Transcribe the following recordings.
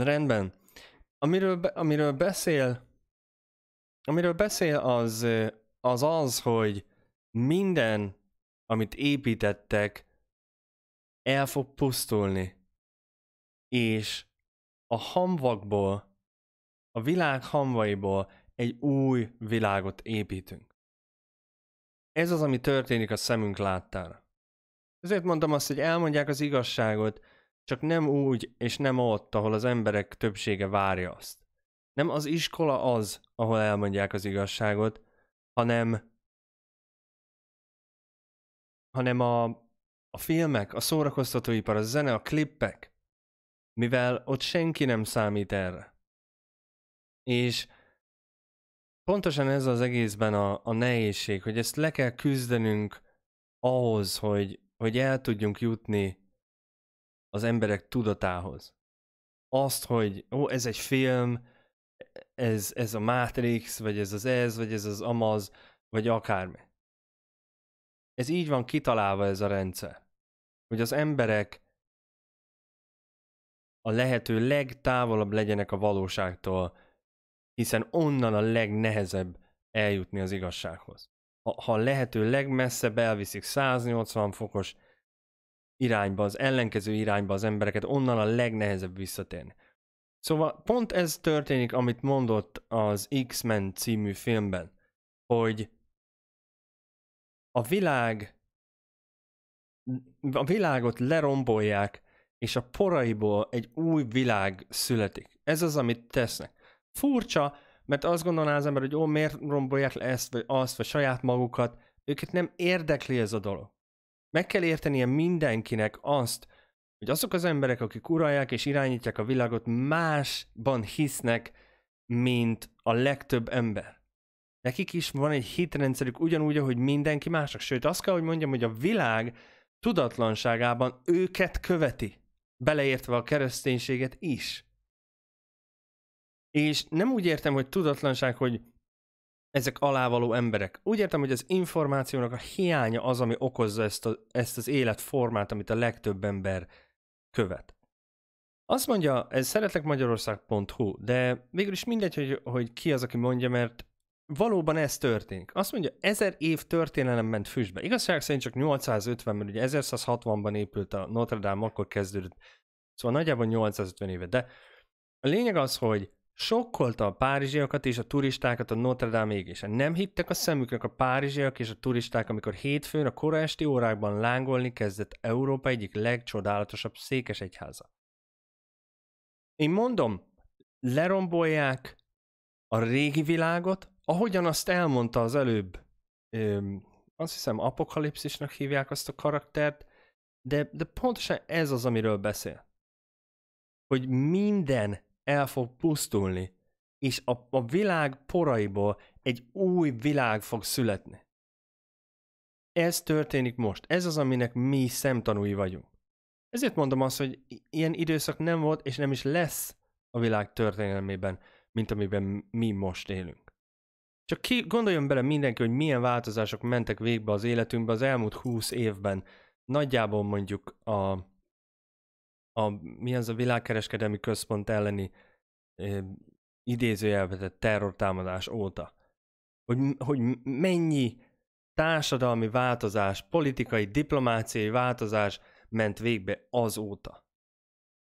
Na rendben. Amiről, be, amiről beszél, amiről beszél az, az az, hogy minden, amit építettek, el fog pusztulni. És a hamvakból, a világ hamvaiból egy új világot építünk. Ez az, ami történik a szemünk láttára. Ezért mondtam azt, hogy elmondják az igazságot, csak nem úgy és nem ott, ahol az emberek többsége várja azt. Nem az iskola az, ahol elmondják az igazságot, hanem hanem a, a filmek, a szórakoztatóipar, a zene, a klippek, mivel ott senki nem számít erre. És pontosan ez az egészben a, a nehézség, hogy ezt le kell küzdenünk ahhoz, hogy, hogy el tudjunk jutni az emberek tudatához. Azt, hogy ó, ez egy film, ez, ez a Matrix, vagy ez az ez, vagy ez az amaz, vagy akármi. Ez így van kitalálva ez a rendszer, hogy az emberek a lehető legtávolabb legyenek a valóságtól, hiszen onnan a legnehezebb eljutni az igazsághoz. Ha, ha lehető legmesszebb elviszik 180 fokos irányba, az ellenkező irányba az embereket, onnan a legnehezebb visszatérni. Szóval pont ez történik, amit mondott az X-Men című filmben, hogy a világ a világot lerombolják, és a poraiból egy új világ születik. Ez az, amit tesznek. Furcsa, mert azt gondolná az ember, hogy ó, miért rombolják le ezt, vagy azt, vagy saját magukat. Őket nem érdekli ez a dolog. Meg kell értenie mindenkinek azt, hogy azok az emberek, akik uralják és irányítják a világot, másban hisznek, mint a legtöbb ember. Nekik is van egy hitrendszerük ugyanúgy, ahogy mindenki másnak. Sőt, azt kell, hogy mondjam, hogy a világ tudatlanságában őket követi, beleértve a kereszténységet is. És nem úgy értem, hogy tudatlanság, hogy ezek alávaló emberek. Úgy értem, hogy az információnak a hiánya az, ami okozza ezt, a, ezt az életformát, amit a legtöbb ember követ. Azt mondja, ez szeretlek magyarország.hu, de végül is mindegy, hogy, hogy ki az, aki mondja, mert valóban ez történik. Azt mondja, ezer év történelem ment füstbe. Igazság szerint csak 850, mert ugye 1160-ban épült a Notre Dame, akkor kezdődött. Szóval nagyjából 850 éve. De a lényeg az, hogy Sokkolta a párizsiakat és a turistákat a Notre Dame égése. Nem hittek a szemüknek a párizsiak és a turisták, amikor hétfőn a kora esti órákban lángolni kezdett Európa egyik legcsodálatosabb székesegyháza. Én mondom, lerombolják a régi világot, ahogyan azt elmondta az előbb, öm, azt hiszem apokalipszisnak hívják azt a karaktert, de, de pontosan ez az, amiről beszél. Hogy minden el fog pusztulni, és a, a világ poraiból egy új világ fog születni. Ez történik most. Ez az, aminek mi szemtanúi vagyunk. Ezért mondom azt, hogy ilyen időszak nem volt, és nem is lesz a világ történelmében, mint amiben mi most élünk. Csak ki, gondoljon bele mindenki, hogy milyen változások mentek végbe az életünkbe az elmúlt 20 évben, nagyjából mondjuk a a, mi az a világkereskedelmi központ elleni ö, idézőjelvetett terrortámadás óta. Hogy, hogy mennyi társadalmi változás, politikai, diplomáciai változás ment végbe azóta.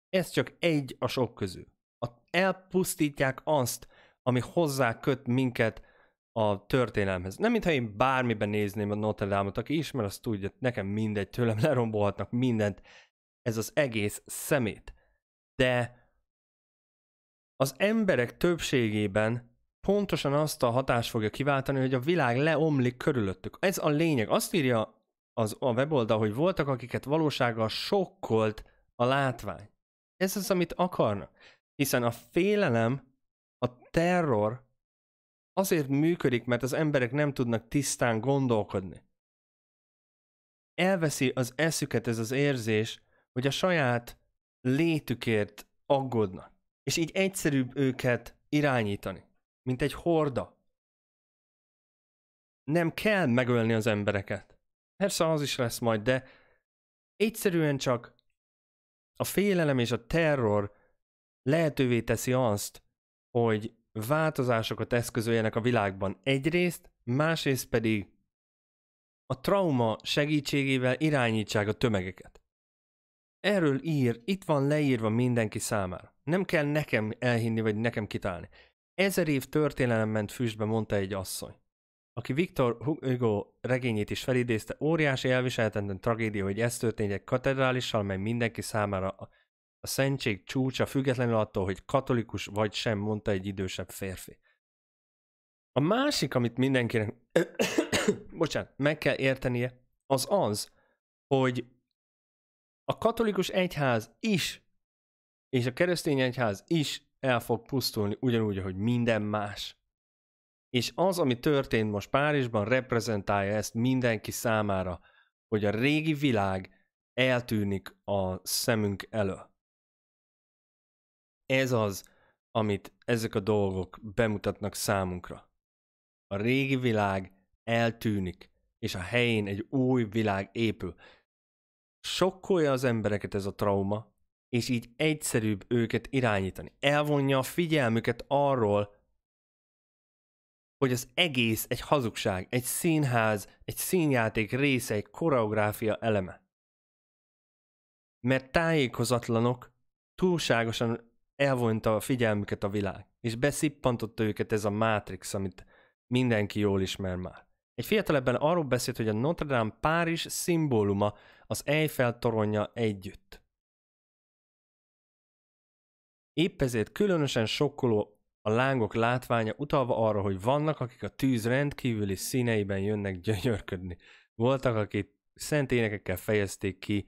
Ez csak egy a sok közül. A, elpusztítják azt, ami hozzá köt minket a történelmhez. Nem mintha én bármiben nézném a Notre Dame-ot, aki ismer, azt tudja, nekem mindegy, tőlem lerombolhatnak mindent, ez az egész szemét. De az emberek többségében pontosan azt a hatást fogja kiváltani, hogy a világ leomlik körülöttük. Ez a lényeg. Azt írja az, a weboldal, hogy voltak, akiket valósággal sokkolt a látvány. Ez az, amit akarnak. Hiszen a félelem, a terror azért működik, mert az emberek nem tudnak tisztán gondolkodni. Elveszi az eszüket ez az érzés, hogy a saját létükért aggódnak. És így egyszerűbb őket irányítani, mint egy horda. Nem kell megölni az embereket. Persze az is lesz majd, de egyszerűen csak a félelem és a terror lehetővé teszi azt, hogy változásokat eszközöljenek a világban egyrészt, másrészt pedig a trauma segítségével irányítsák a tömegeket. Erről ír, itt van leírva mindenki számára. Nem kell nekem elhinni, vagy nekem kitálni. Ezer év történelem ment füstbe, mondta egy asszony. Aki Viktor Hugo regényét is felidézte, óriási elviselhetetlen tragédia, hogy ez történt egy katedrálissal, mely mindenki számára a, szentség csúcsa, függetlenül attól, hogy katolikus vagy sem, mondta egy idősebb férfi. A másik, amit mindenkinek bocsánat, meg kell értenie, az az, hogy a katolikus egyház is, és a keresztény egyház is el fog pusztulni, ugyanúgy, ahogy minden más. És az, ami történt most Párizsban, reprezentálja ezt mindenki számára, hogy a régi világ eltűnik a szemünk elő. Ez az, amit ezek a dolgok bemutatnak számunkra. A régi világ eltűnik, és a helyén egy új világ épül sokkolja az embereket ez a trauma, és így egyszerűbb őket irányítani. Elvonja a figyelmüket arról, hogy az egész egy hazugság, egy színház, egy színjáték része, egy koreográfia eleme. Mert tájékozatlanok túlságosan elvonta a figyelmüket a világ, és beszippantotta őket ez a Matrix, amit mindenki jól ismer már. Egy fiatal ebben arról beszélt, hogy a Notre Dame Párizs szimbóluma, az Eiffel toronya együtt. Épp ezért különösen sokkoló a lángok látványa utalva arra, hogy vannak, akik a tűz rendkívüli színeiben jönnek gyönyörködni. Voltak, akik szent énekekkel fejezték ki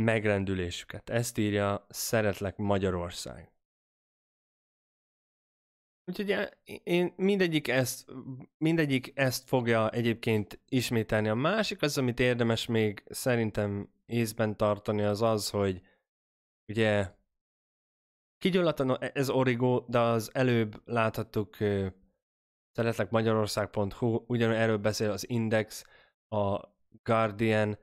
megrendülésüket. Ezt írja Szeretlek Magyarország. Úgyhogy én mindegyik ezt, mindegyik ezt fogja egyébként ismételni. A másik az, amit érdemes még szerintem észben tartani, az az, hogy ugye kigyulladtan ez origó, de az előbb láthattuk szeretlek magyarország.hu, ugyanúgy erről beszél az Index, a Guardian,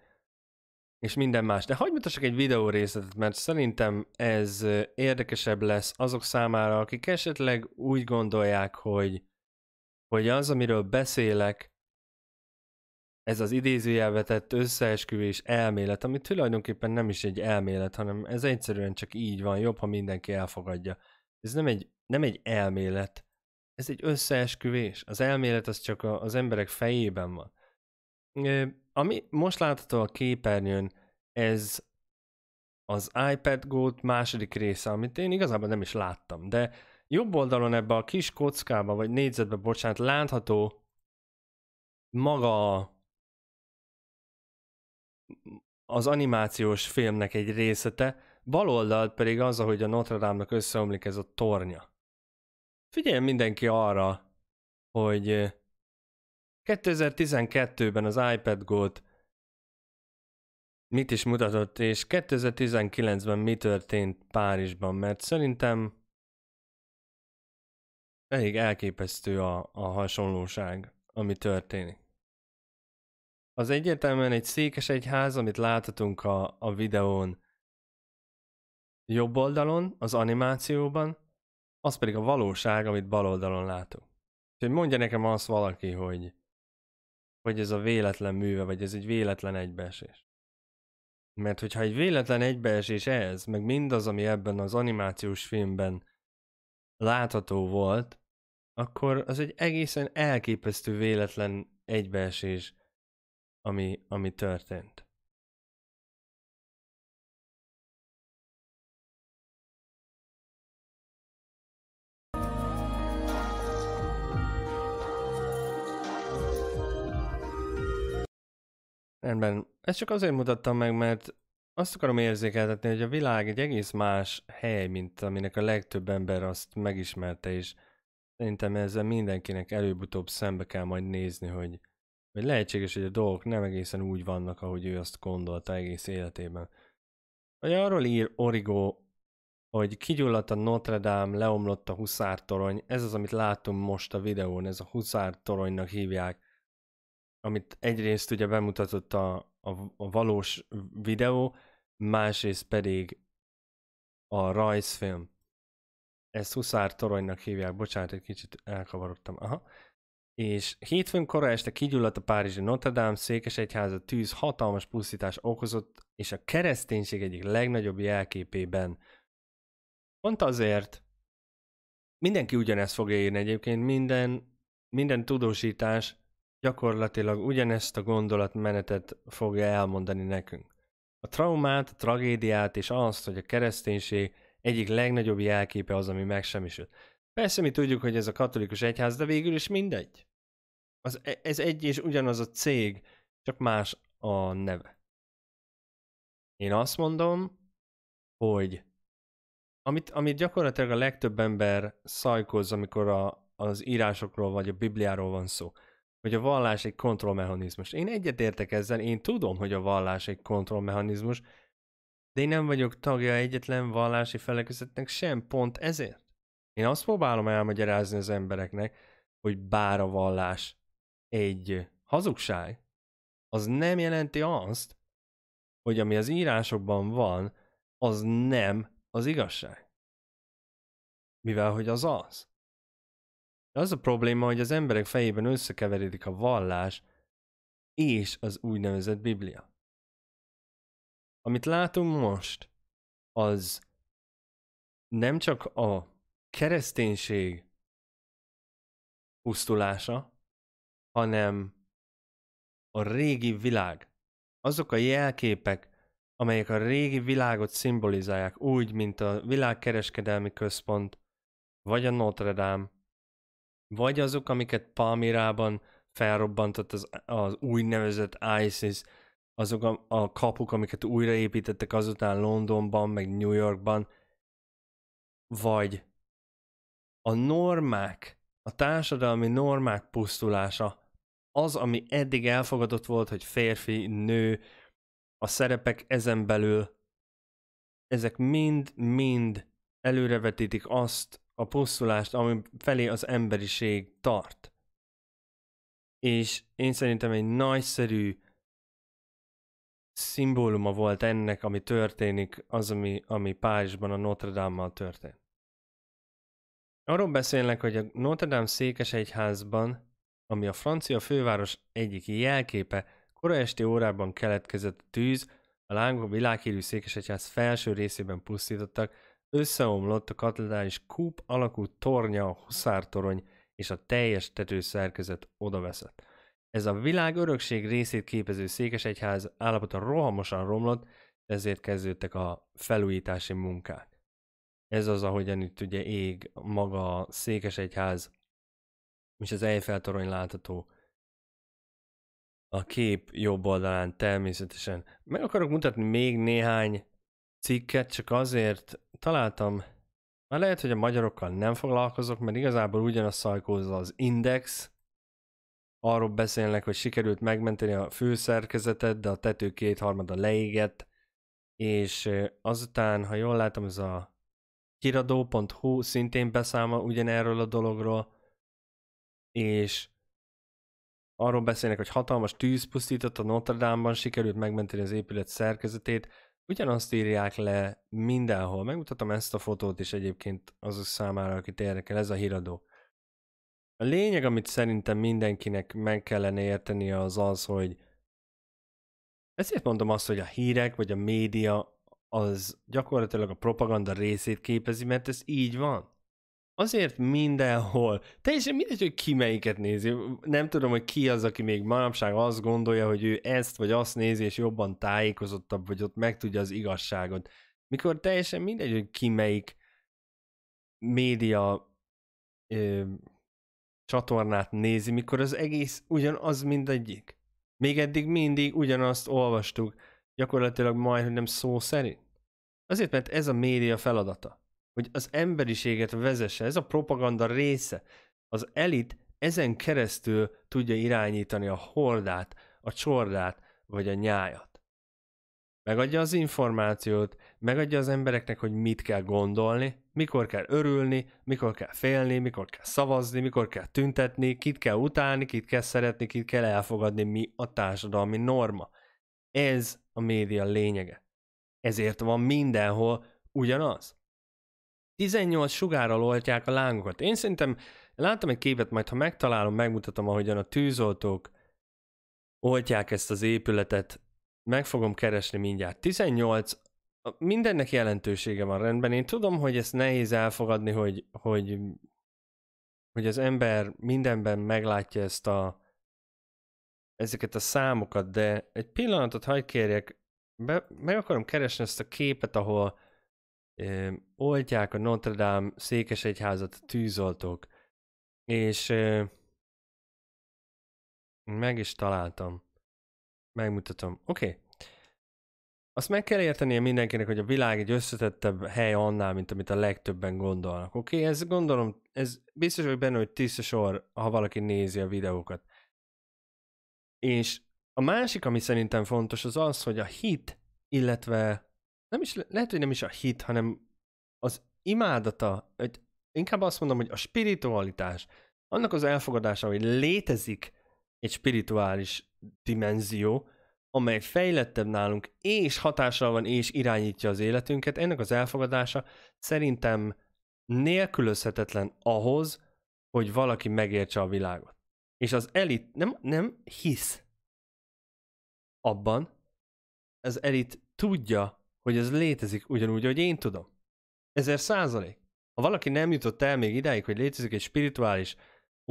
és minden más. De hagyd mutassak egy videó részletet, mert szerintem ez érdekesebb lesz azok számára, akik esetleg úgy gondolják, hogy, hogy az, amiről beszélek, ez az idézőjelvetett összeesküvés elmélet, ami tulajdonképpen nem is egy elmélet, hanem ez egyszerűen csak így van, jobb, ha mindenki elfogadja. Ez nem egy, nem egy elmélet, ez egy összeesküvés. Az elmélet az csak az emberek fejében van. Ami most látható a képernyőn, ez az iPad go második része, amit én igazából nem is láttam, de jobb oldalon ebbe a kis kockába, vagy négyzetbe, bocsánat, látható maga az animációs filmnek egy részete. bal oldalt pedig az, ahogy a Notre Dame-nak összeomlik ez a tornya. Figyeljen mindenki arra, hogy 2012-ben az iPad Gold mit is mutatott, és 2019-ben mi történt Párizsban, mert szerintem elég elképesztő a, a hasonlóság, ami történik. Az egyértelműen egy székes egyház, amit láthatunk a, a videón jobb oldalon, az animációban, az pedig a valóság, amit bal oldalon látunk. Úgyhogy mondja nekem azt valaki, hogy hogy ez a véletlen műve, vagy ez egy véletlen egybeesés. Mert hogyha egy véletlen egybeesés ez, meg mindaz, ami ebben az animációs filmben látható volt, akkor az egy egészen elképesztő véletlen egybeesés, ami, ami történt. Rendben. Ezt csak azért mutattam meg, mert azt akarom érzékeltetni, hogy a világ egy egész más hely, mint aminek a legtöbb ember azt megismerte, és szerintem ezzel mindenkinek előbb-utóbb szembe kell majd nézni, hogy, hogy lehetséges, hogy a dolgok nem egészen úgy vannak, ahogy ő azt gondolta egész életében. Vagy arról ír Origo, hogy kigyulladt a Notre Dame, leomlott a huszártorony, ez az, amit látunk most a videón, ez a huszártoronynak hívják amit egyrészt ugye bemutatott a, a, a valós videó, másrészt pedig a rajzfilm. Ezt Huszár Toronynak hívják, bocsánat, egy kicsit elkavarodtam. Aha. És hétfőn kora este kigyulladt a Párizsi Notre Dame székesegyháza tűz hatalmas pusztítás okozott, és a kereszténység egyik legnagyobb jelképében. Pont azért, mindenki ugyanezt fogja írni egyébként, minden, minden tudósítás gyakorlatilag ugyanezt a gondolatmenetet fogja elmondani nekünk. A traumát, a tragédiát és azt, hogy a kereszténység egyik legnagyobb jelképe az, ami megsemmisült. Persze mi tudjuk, hogy ez a katolikus egyház, de végül is mindegy. Az, e, ez egy és ugyanaz a cég, csak más a neve. Én azt mondom, hogy amit, amit gyakorlatilag a legtöbb ember szajkoz, amikor a, az írásokról vagy a Bibliáról van szó – hogy a vallás egy kontrollmechanizmus. Én egyetértek ezzel, én tudom, hogy a vallás egy kontrollmechanizmus, de én nem vagyok tagja egyetlen vallási felekezetnek sem, pont ezért. Én azt próbálom elmagyarázni az embereknek, hogy bár a vallás egy hazugság, az nem jelenti azt, hogy ami az írásokban van, az nem az igazság. Mivel hogy az az. Az a probléma, hogy az emberek fejében összekeveredik a vallás és az úgynevezett Biblia. Amit látunk most, az nem csak a kereszténység pusztulása, hanem a régi világ. Azok a jelképek, amelyek a régi világot szimbolizálják, úgy, mint a világkereskedelmi központ, vagy a Notre Dame, vagy azok, amiket Palmirában felrobbantott az, az úgynevezett ISIS, azok a, a kapuk, amiket újraépítettek azután Londonban, meg New Yorkban, vagy a normák, a társadalmi normák pusztulása, az, ami eddig elfogadott volt, hogy férfi, nő, a szerepek ezen belül, ezek mind-mind előrevetítik azt, a pusztulást, ami felé az emberiség tart. És én szerintem egy nagyszerű szimbóluma volt ennek, ami történik, az, ami, ami Párizsban a Notre Dame-mal történt. Arról beszélnek, hogy a Notre Dame székesegyházban, ami a francia főváros egyik jelképe, kora esti órában keletkezett a tűz, a lángok világhírű székesegyház felső részében pusztítottak, Összeomlott a katedrális kúp alakú tornya, a huszártorony és a teljes tetőszerkezet odaveszett. Ez a világ örökség részét képező székesegyház állapota rohamosan romlott, ezért kezdődtek a felújítási munkák. Ez az, ahogyan itt ugye ég maga a székesegyház és az Eiffel torony látható a kép jobb oldalán természetesen. Meg akarok mutatni még néhány cikket csak azért találtam, mert lehet, hogy a magyarokkal nem foglalkozok, mert igazából ugyanaz szajkózza az Index, arról beszélnek, hogy sikerült megmenteni a főszerkezetet, de a tető kétharmada leégett, és azután, ha jól látom, ez a kiradó.hu szintén beszámol ugyanerről a dologról, és arról beszélnek, hogy hatalmas tűz pusztított a Notre Dame-ban, sikerült megmenteni az épület szerkezetét, ugyanazt írják le mindenhol. Megmutatom ezt a fotót is egyébként azok számára, akit érdekel, ez a híradó. A lényeg, amit szerintem mindenkinek meg kellene értenie az az, hogy ezért mondom azt, hogy a hírek vagy a média az gyakorlatilag a propaganda részét képezi, mert ez így van azért mindenhol, teljesen mindegy, hogy ki melyiket nézi, nem tudom, hogy ki az, aki még manapság azt gondolja, hogy ő ezt vagy azt nézi, és jobban tájékozottabb, vagy ott megtudja az igazságot. Mikor teljesen mindegy, hogy ki melyik média ö, csatornát nézi, mikor az egész ugyanaz mindegyik. Még eddig mindig ugyanazt olvastuk, gyakorlatilag nem szó szerint. Azért, mert ez a média feladata hogy az emberiséget vezesse. Ez a propaganda része. Az elit ezen keresztül tudja irányítani a hordát, a csordát, vagy a nyájat. Megadja az információt, megadja az embereknek, hogy mit kell gondolni, mikor kell örülni, mikor kell félni, mikor kell szavazni, mikor kell tüntetni, kit kell utálni, kit kell szeretni, kit kell elfogadni, mi a társadalmi norma. Ez a média lényege. Ezért van mindenhol ugyanaz. 18 sugárral oltják a lángokat. Én szerintem láttam egy képet, majd ha megtalálom, megmutatom, ahogyan a tűzoltók oltják ezt az épületet. Meg fogom keresni mindjárt. 18 mindennek jelentősége van rendben. Én tudom, hogy ezt nehéz elfogadni, hogy, hogy, hogy az ember mindenben meglátja ezt a, ezeket a számokat, de egy pillanatot hagyd kérjek, be, meg akarom keresni ezt a képet, ahol ö, oltják a Notre Dame székesegyházat tűzoltók, és ö, meg is találtam. Megmutatom. Oké. Okay. Azt meg kell értenie mindenkinek, hogy a világ egy összetettebb hely annál, mint amit a legtöbben gondolnak. Oké, okay? ez gondolom, ez biztos vagy benne, hogy tiszta sor, ha valaki nézi a videókat. És a másik, ami szerintem fontos, az az, hogy a hit, illetve nem is, lehet, hogy nem is a hit, hanem az imádata, hogy inkább azt mondom, hogy a spiritualitás, annak az elfogadása, hogy létezik egy spirituális dimenzió, amely fejlettebb nálunk, és hatással van, és irányítja az életünket, ennek az elfogadása szerintem nélkülözhetetlen ahhoz, hogy valaki megértse a világot. És az elit nem, nem hisz abban, az elit tudja, hogy ez létezik ugyanúgy, hogy én tudom. Ezer százalék. Ha valaki nem jutott el még idáig, hogy létezik egy spirituális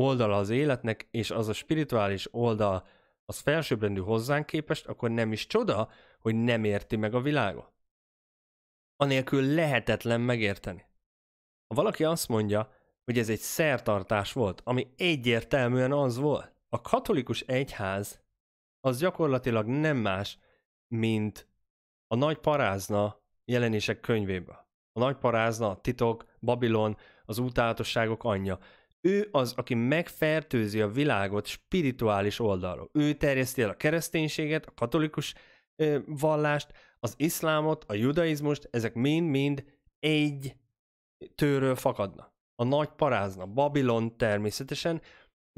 oldala az életnek, és az a spirituális oldal az felsőbbrendű hozzánk képest, akkor nem is csoda, hogy nem érti meg a világot. Anélkül lehetetlen megérteni. Ha valaki azt mondja, hogy ez egy szertartás volt, ami egyértelműen az volt, a katolikus egyház az gyakorlatilag nem más, mint a Nagy Parázna jelenések könyvéből. A Nagy Parázna, a titok, Babilon, az utálatosságok anyja. Ő az, aki megfertőzi a világot spirituális oldalról. Ő terjeszti el a kereszténységet, a katolikus ö, vallást, az iszlámot, a judaizmust, ezek mind-mind egy tőről fakadnak. A nagy parázna, Babilon természetesen,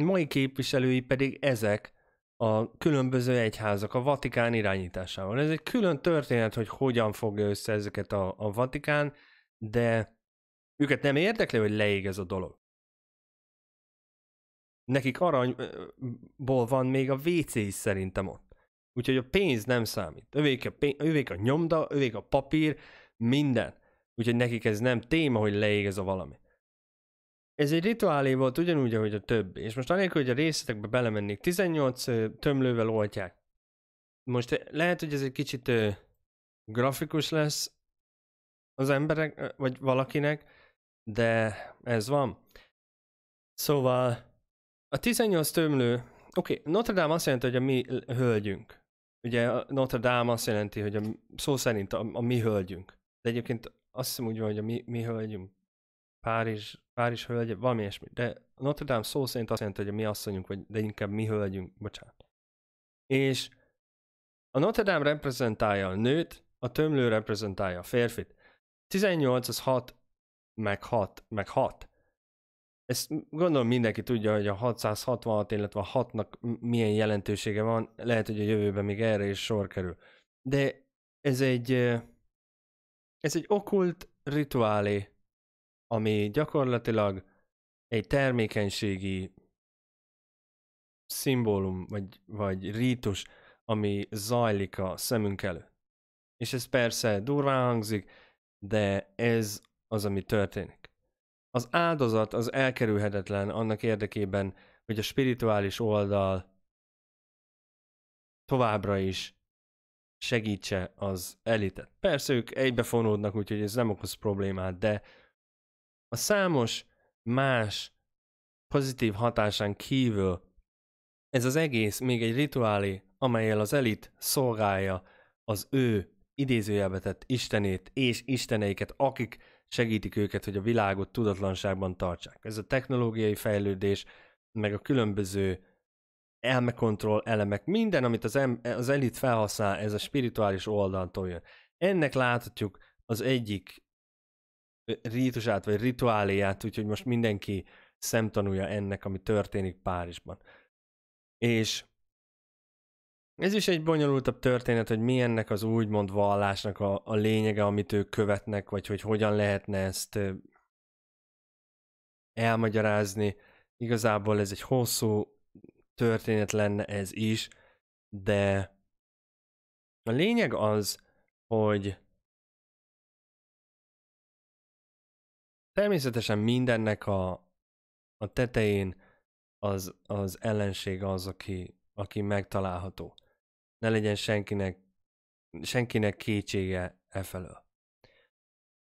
mai képviselői pedig ezek a különböző egyházak a Vatikán irányításával. Ez egy külön történet, hogy hogyan fogja össze ezeket a, a Vatikán, de őket nem érdekli, hogy leég ez a dolog. Nekik aranyból van még a WC is szerintem ott. Úgyhogy a pénz nem számít. Övék a, pénz, övék a nyomda, övék a papír, minden. Úgyhogy nekik ez nem téma, hogy leég ez a valami. Ez egy rituálé volt ugyanúgy, ahogy a több. És most anélkül, hogy a részletekbe belemennék, 18 tömlővel oltják. Most lehet, hogy ez egy kicsit ö, grafikus lesz az emberek, vagy valakinek, de ez van. Szóval a 18 tömlő, oké, okay, Notre Dame azt jelenti, hogy a mi hölgyünk. Ugye a Notre Dame azt jelenti, hogy a, szó szerint a, a mi hölgyünk. De egyébként azt hiszem úgy van, hogy a mi, mi hölgyünk. Párizs, Párizs hölgye, valami ilyesmi. De Notre Dame szó szerint azt jelenti, hogy mi asszonyunk, vagy de inkább mi hölgyünk, bocsánat. És a Notre Dame reprezentálja a nőt, a tömlő reprezentálja a férfit. 18 az 6, meg 6, meg 6. Ezt gondolom mindenki tudja, hogy a 666, illetve a 6-nak milyen jelentősége van. Lehet, hogy a jövőben még erre is sor kerül. De ez egy, ez egy okult rituálé ami gyakorlatilag egy termékenységi szimbólum, vagy, vagy rítus, ami zajlik a szemünk előtt. És ez persze durván hangzik, de ez az, ami történik. Az áldozat az elkerülhetetlen annak érdekében, hogy a spirituális oldal továbbra is segítse az elitet. Persze ők egybefonódnak, úgyhogy ez nem okoz problémát, de a számos más pozitív hatásán kívül ez az egész még egy rituálé, amelyel az elit szolgálja az ő idézőjelbe tett istenét és isteneiket, akik segítik őket, hogy a világot tudatlanságban tartsák. Ez a technológiai fejlődés, meg a különböző elmekontroll elemek, minden, amit az, em- az elit felhasznál, ez a spirituális oldaltól jön. Ennek láthatjuk az egyik rítusát, vagy rituáléját, úgyhogy most mindenki szemtanúja ennek, ami történik Párizsban. És ez is egy bonyolultabb történet, hogy mi ennek az úgymond vallásnak a, a lényege, amit ők követnek, vagy hogy hogyan lehetne ezt elmagyarázni. Igazából ez egy hosszú történet lenne ez is, de a lényeg az, hogy Természetesen mindennek a, a tetején az, az ellenség az, aki, aki megtalálható. Ne legyen senkinek, senkinek kétsége e felől.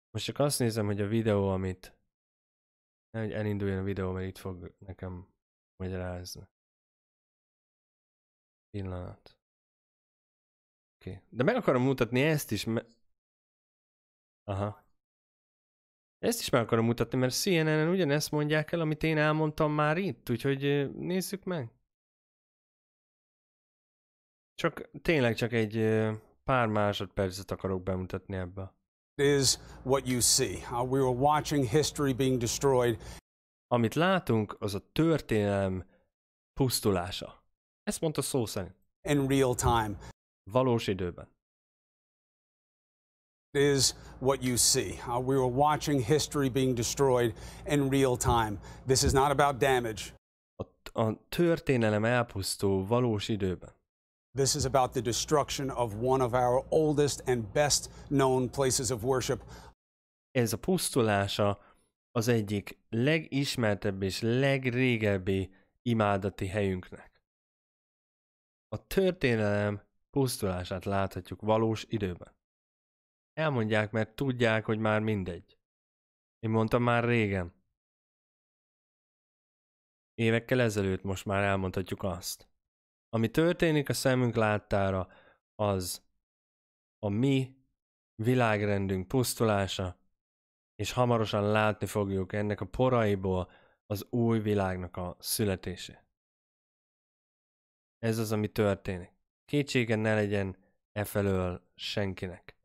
Most csak azt nézem, hogy a videó, amit hogy elinduljon a videó, mert itt fog nekem magyarázni. Pillanat. Oké. Okay. De meg akarom mutatni ezt is, mert... Aha. Ezt is meg akarom mutatni, mert CNN-en ugyanezt mondják el, amit én elmondtam már itt, úgyhogy nézzük meg. Csak tényleg csak egy pár másodpercet akarok bemutatni ebbe. Is what you see. we were watching history being destroyed. Amit látunk, az a történelem pusztulása. Ezt mondta szó szerint. In real time. Valós időben is what you see. Uh, we were watching history being destroyed in real time. This is not about damage. A, a történelem elpusztul valós időben. This is about the destruction of one of our oldest and best known places of worship. Ez a pusztulása az egyik legismertebb és legrégebbi imádati helyünknek. A történelem pusztulását láthatjuk valós időben. Elmondják, mert tudják, hogy már mindegy. Én mondtam már régen. Évekkel ezelőtt most már elmondhatjuk azt. Ami történik a szemünk láttára, az a mi világrendünk pusztulása, és hamarosan látni fogjuk ennek a poraiból az új világnak a születését. Ez az, ami történik. Kétségen ne legyen e felől senkinek.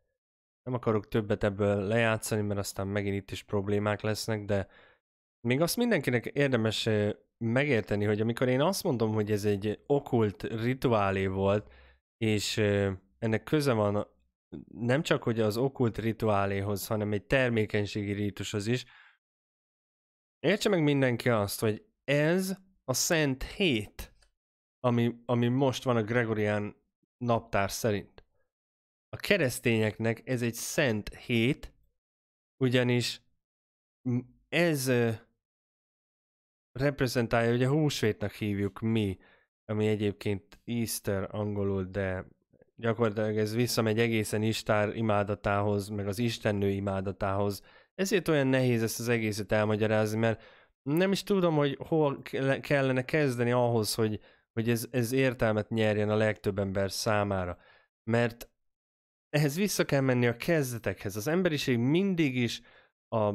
Nem akarok többet ebből lejátszani, mert aztán megint itt is problémák lesznek, de még azt mindenkinek érdemes megérteni, hogy amikor én azt mondom, hogy ez egy okult rituálé volt, és ennek köze van nem csak hogy az okult rituáléhoz, hanem egy termékenységi rítushoz is. Értse meg mindenki azt, hogy ez a Szent Hét, ami, ami most van a Gregorián naptár szerint. A keresztényeknek ez egy szent hét, ugyanis ez reprezentálja, ugye húsvétnak hívjuk mi, ami egyébként Easter angolul, de gyakorlatilag ez visszamegy egészen Istár imádatához, meg az Istennő imádatához. Ezért olyan nehéz ezt az egészet elmagyarázni, mert nem is tudom, hogy hol kellene kezdeni ahhoz, hogy, hogy ez, ez értelmet nyerjen a legtöbb ember számára. Mert ehhez vissza kell menni a kezdetekhez. Az emberiség mindig is a,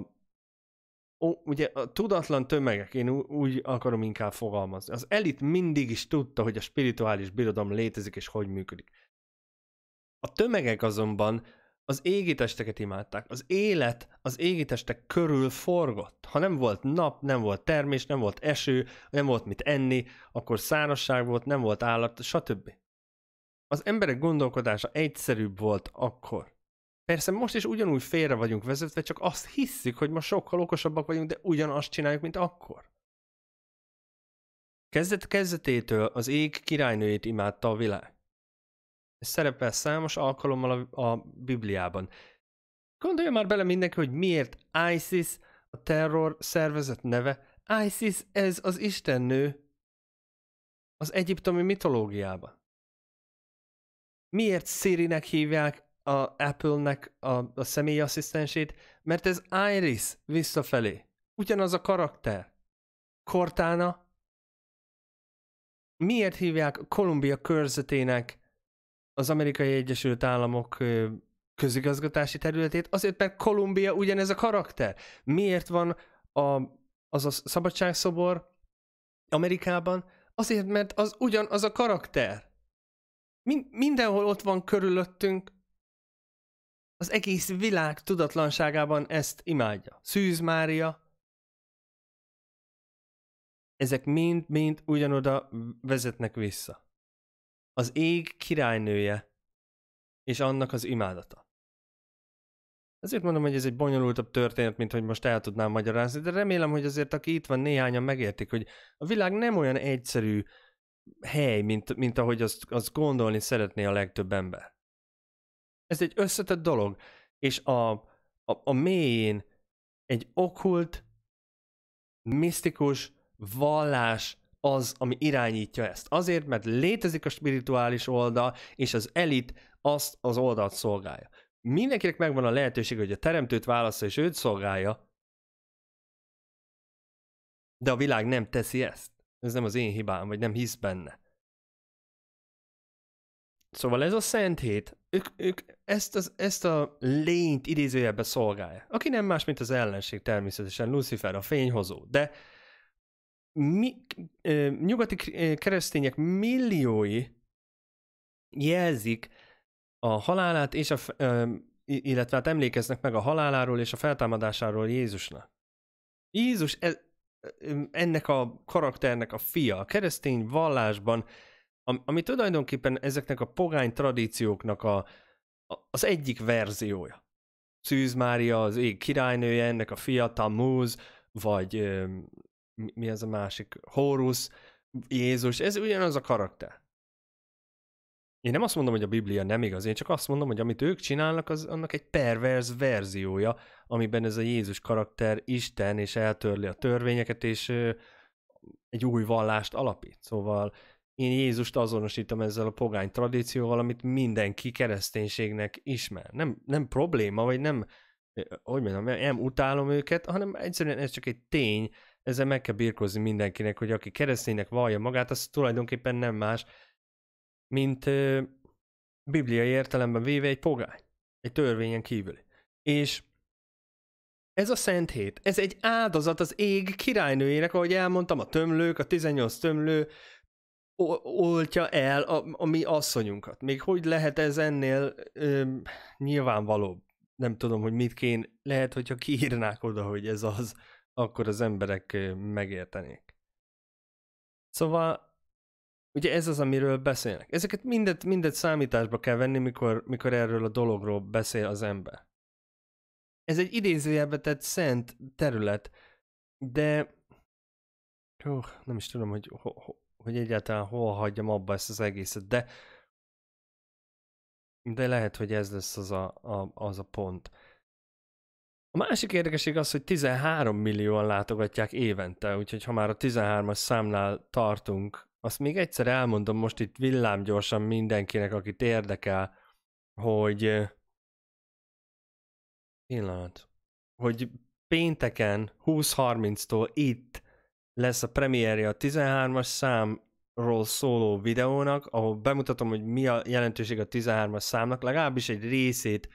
ó, ugye a tudatlan tömegek, én úgy akarom inkább fogalmazni. Az elit mindig is tudta, hogy a spirituális birodalom létezik és hogy működik. A tömegek azonban az égitesteket imádták. Az élet az égitestek körül forgott. Ha nem volt nap, nem volt termés, nem volt eső, nem volt mit enni, akkor szárasság volt, nem volt állat, stb. Az emberek gondolkodása egyszerűbb volt akkor. Persze most is ugyanúgy félre vagyunk vezetve, csak azt hiszik, hogy ma sokkal okosabbak vagyunk, de ugyanazt csináljuk, mint akkor. Kezdet kezdetétől az ég királynőjét imádta a világ. Ez szerepel számos alkalommal a, a Bibliában. Gondolja már bele mindenki, hogy miért ISIS a terror szervezet neve. ISIS ez az istennő az egyiptomi mitológiában miért Siri-nek hívják a Apple-nek a, a személyi asszisztensét? Mert ez Iris visszafelé. Ugyanaz a karakter. Cortana. Miért hívják Kolumbia körzetének az amerikai Egyesült Államok közigazgatási területét? Azért, mert Kolumbia ugyanez a karakter. Miért van a, az a szabadságszobor Amerikában? Azért, mert az ugyanaz a karakter. Min- mindenhol ott van körülöttünk, az egész világ tudatlanságában ezt imádja. Szűz Mária, ezek mind-mind ugyanoda vezetnek vissza. Az ég királynője és annak az imádata. Ezért mondom, hogy ez egy bonyolultabb történet, mint hogy most el tudnám magyarázni, de remélem, hogy azért aki itt van, néhányan megértik, hogy a világ nem olyan egyszerű, hely, mint, mint ahogy azt, azt gondolni szeretné a legtöbb ember. Ez egy összetett dolog, és a, a, a mélyén egy okult, misztikus vallás az, ami irányítja ezt. Azért, mert létezik a spirituális oldal, és az elit azt az oldalt szolgálja. Mindenkinek megvan a lehetőség, hogy a teremtőt válassza, és őt szolgálja, de a világ nem teszi ezt. Ez nem az én hibám, vagy nem hisz benne. Szóval ez a Szent Hét, ők, ők ezt, az, ezt a lényt idézőjelbe szolgálja, aki nem más, mint az ellenség természetesen, Lucifer a fényhozó, de mi, nyugati keresztények milliói jelzik a halálát, és a, illetve hát emlékeznek meg a haláláról és a feltámadásáról Jézusnak. Jézus, ennek a karakternek a fia, a keresztény vallásban, ami tulajdonképpen ezeknek a pogány tradícióknak a, a, az egyik verziója. Szűz Mária, az ég királynője, ennek a fia Tammuz, vagy mi, az a másik, Horus, Jézus, ez ugyanaz a karakter. Én nem azt mondom, hogy a Biblia nem igaz, én csak azt mondom, hogy amit ők csinálnak, az annak egy perverz verziója, amiben ez a Jézus karakter Isten, és eltörli a törvényeket, és egy új vallást alapít. Szóval én Jézust azonosítom ezzel a pogány tradícióval, amit mindenki kereszténységnek ismer. Nem, nem probléma, vagy nem, hogy mondjam, nem utálom őket, hanem egyszerűen ez csak egy tény, ezzel meg kell birkozni mindenkinek, hogy aki kereszténynek vallja magát, az tulajdonképpen nem más, mint ö, bibliai értelemben véve egy pogány, egy törvényen kívüli. És ez a Szent Hét, ez egy áldozat az ég királynőjének, ahogy elmondtam, a tömlők, a 18 tömlő oltja el a, a mi asszonyunkat. Még hogy lehet ez ennél ö, nyilvánvalóbb? Nem tudom, hogy mit kéne. Lehet, hogyha kiírnák oda, hogy ez az, akkor az emberek megértenék. Szóval Ugye ez az, amiről beszélnek. Ezeket mindet, mindet számításba kell venni, mikor, mikor erről a dologról beszél az ember. Ez egy idézőjelbe tett szent terület, de oh, nem is tudom, hogy, hogy egyáltalán hol hagyjam abba ezt az egészet, de de lehet, hogy ez lesz az a, a, az a pont. A másik érdekesség az, hogy 13 millióan látogatják évente, úgyhogy ha már a 13-as számnál tartunk, azt még egyszer elmondom most itt villámgyorsan mindenkinek, akit érdekel, hogy pillanat, hogy pénteken 20.30-tól itt lesz a premierje a 13-as számról szóló videónak, ahol bemutatom, hogy mi a jelentőség a 13-as számnak, legalábbis egy részét,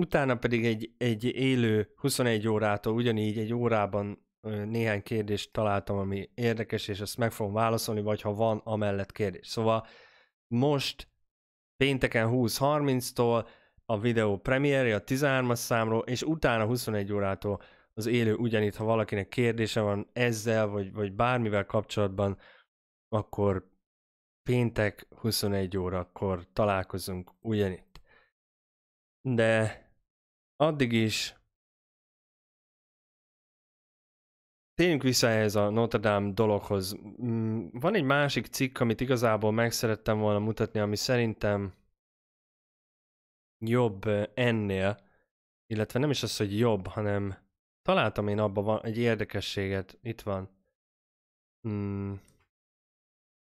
utána pedig egy, egy élő 21 órától ugyanígy egy órában néhány kérdést találtam, ami érdekes, és ezt meg fogom válaszolni, vagy ha van amellett kérdés. Szóval most pénteken 20.30-tól a videó premierje a 13-as számról, és utána 21 órától az élő ugyanitt, ha valakinek kérdése van ezzel, vagy, vagy bármivel kapcsolatban, akkor péntek 21 órakor találkozunk ugyanitt. De addig is Térjünk vissza ehhez a Notre Dame dologhoz. Mm, van egy másik cikk, amit igazából meg szerettem volna mutatni, ami szerintem jobb eh, ennél, illetve nem is az, hogy jobb, hanem találtam én abban van egy érdekességet, itt van. Mm.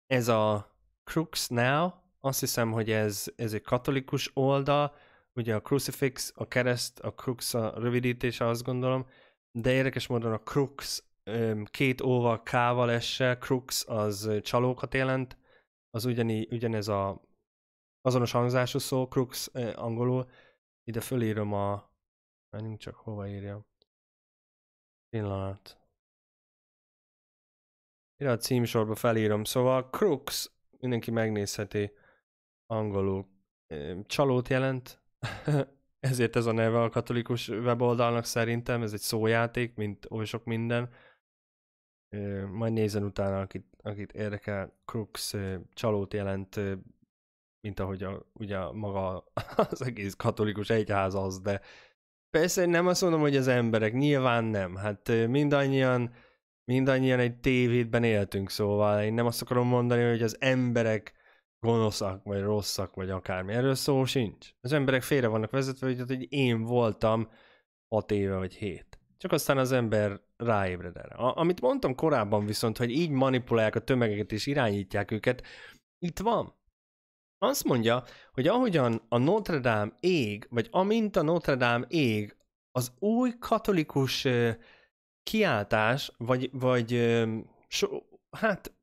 Ez a Crux Now, azt hiszem, hogy ez, ez egy katolikus oldal, ugye a crucifix, a kereszt, a crux a rövidítése, azt gondolom, de érdekes módon a crux két óval K-val Crux az csalókat jelent, az ugyani, ugyanez a azonos hangzású szó, Crux eh, angolul. Ide fölírom a... Nem csak hova írjam. Pillanat. Ide a címsorba felírom. Szóval Crux, mindenki megnézheti angolul. Csalót jelent, ezért ez a neve a katolikus weboldalnak szerintem, ez egy szójáték, mint oly sok minden majd nézen utána, akit, akit érdekel, Crooks csalót jelent, mint ahogy a, ugye maga az egész katolikus egyház az, de persze én nem azt mondom, hogy az emberek, nyilván nem, hát mindannyian, mindannyian egy tévétben éltünk, szóval én nem azt akarom mondani, hogy az emberek gonoszak, vagy rosszak, vagy akármi, erről szó sincs. Az emberek félre vannak vezetve, hogy én voltam 6 éve, vagy hét. Csak aztán az ember ráébred erre. A, amit mondtam korábban viszont, hogy így manipulálják a tömegeket és irányítják őket, itt van. Azt mondja, hogy ahogyan a Notre Dame ég, vagy amint a Notre Dame ég, az új katolikus kiáltás, vagy, vagy so, hát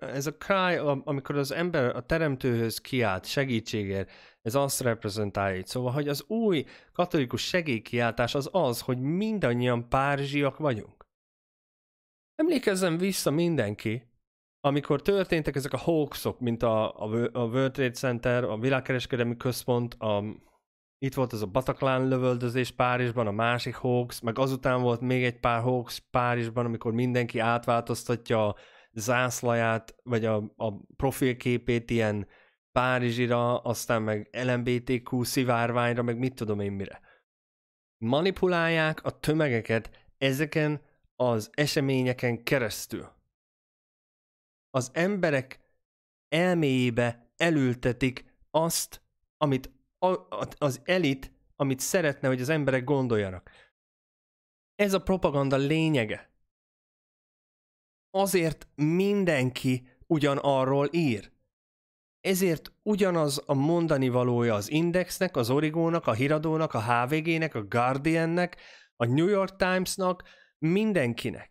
ez a cry, amikor az ember a teremtőhöz kiált segítségért, ez azt reprezentálja itt. Szóval, hogy az új katolikus segélykiáltás az az, hogy mindannyian párzsiak vagyunk. Emlékezzem vissza mindenki, amikor történtek ezek a hoaxok, mint a, a, World Trade Center, a világkereskedelmi központ, a, itt volt az a Bataclan lövöldözés Párizsban, a másik hoax, meg azután volt még egy pár hoax Párizsban, amikor mindenki átváltoztatja a zászlaját, vagy a, a profilképét ilyen Párizsira, aztán meg LMBTQ szivárványra, meg mit tudom én mire. Manipulálják a tömegeket ezeken az eseményeken keresztül. Az emberek elméjébe elültetik azt, amit az elit, amit szeretne, hogy az emberek gondoljanak. Ez a propaganda lényege azért mindenki ugyanarról ír. Ezért ugyanaz a mondani valója az Indexnek, az Origónak, a Híradónak, a HVG-nek, a Guardiannek, a New York Timesnak, mindenkinek.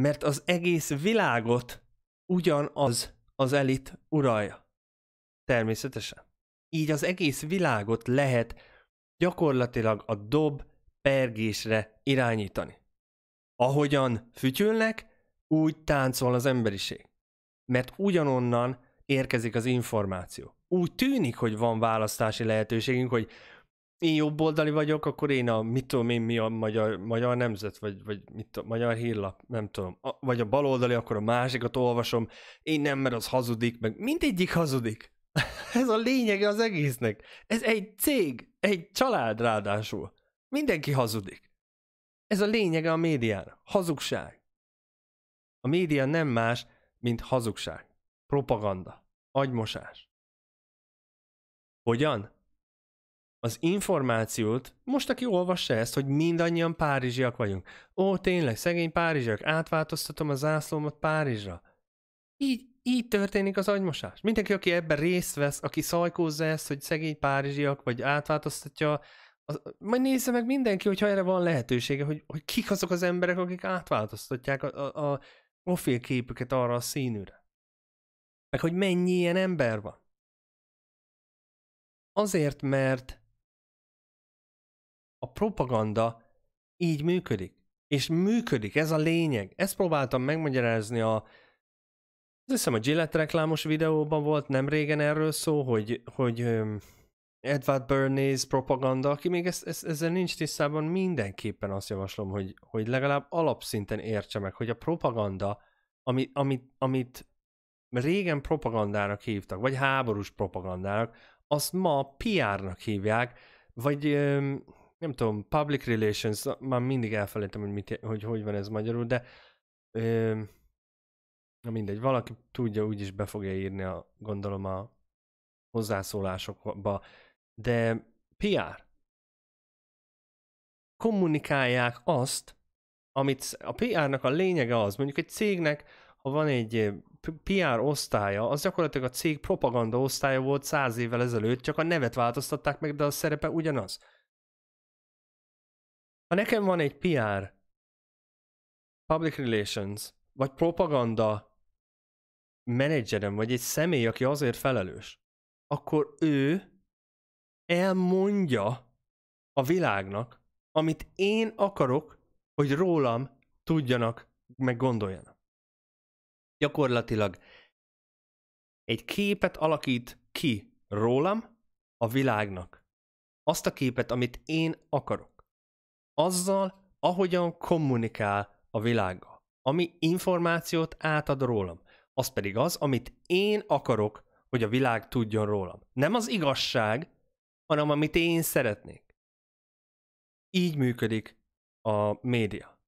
Mert az egész világot ugyanaz az elit uralja. Természetesen. Így az egész világot lehet gyakorlatilag a dob pergésre irányítani. Ahogyan fütyülnek, úgy táncol az emberiség. Mert ugyanonnan érkezik az információ. Úgy tűnik, hogy van választási lehetőségünk, hogy én jobboldali vagyok, akkor én a, mit tudom én, mi a magyar, magyar nemzet, vagy, vagy mit a magyar hírlap, nem tudom, a, vagy a baloldali, akkor a másikat olvasom, én nem, mert az hazudik, meg mindegyik hazudik. Ez a lényege az egésznek. Ez egy cég, egy család ráadásul. Mindenki hazudik. Ez a lényege a médián. Hazugság. A média nem más, mint hazugság, propaganda, agymosás. Hogyan? Az információt, most aki olvassa ezt, hogy mindannyian párizsiak vagyunk. Ó, tényleg, szegény párizsiak, átváltoztatom a zászlómat Párizsra. Így, így történik az agymosás. Mindenki, aki ebben részt vesz, aki szajkózza ezt, hogy szegény párizsiak, vagy átváltoztatja, az, majd nézze meg mindenki, hogyha erre van lehetősége, hogy, hogy kik azok az emberek, akik átváltoztatják a, a, a profilképüket arra a színűre. Meg hogy mennyi ilyen ember van. Azért, mert a propaganda így működik. És működik, ez a lényeg. Ezt próbáltam megmagyarázni a azt hiszem a Gillette reklámos videóban volt nem régen erről szó, hogy, hogy Edward Bernays propaganda, aki még ezt, ezt, ezzel nincs tisztában, mindenképpen azt javaslom, hogy, hogy legalább alapszinten értse meg, hogy a propaganda, ami, amit, amit régen propagandának hívtak, vagy háborús propagandának, azt ma PR-nak hívják, vagy nem tudom, public relations, már mindig elfelejtem, hogy, mit, hogy hogy van ez magyarul, de na mindegy, valaki tudja, úgyis be fogja írni a, gondolom a hozzászólásokba de PR. Kommunikálják azt, amit a PR-nak a lényege az, mondjuk egy cégnek, ha van egy eh, PR osztálya, az gyakorlatilag a cég propaganda osztálya volt száz évvel ezelőtt, csak a nevet változtatták meg, de a szerepe ugyanaz. Ha nekem van egy PR, public relations, vagy propaganda menedzserem, vagy egy személy, aki azért felelős, akkor ő elmondja a világnak, amit én akarok, hogy rólam tudjanak, meg gondoljanak. Gyakorlatilag egy képet alakít ki rólam a világnak. Azt a képet, amit én akarok. Azzal, ahogyan kommunikál a világgal. Ami információt átad rólam. Az pedig az, amit én akarok, hogy a világ tudjon rólam. Nem az igazság, hanem amit én szeretnék. Így működik a média.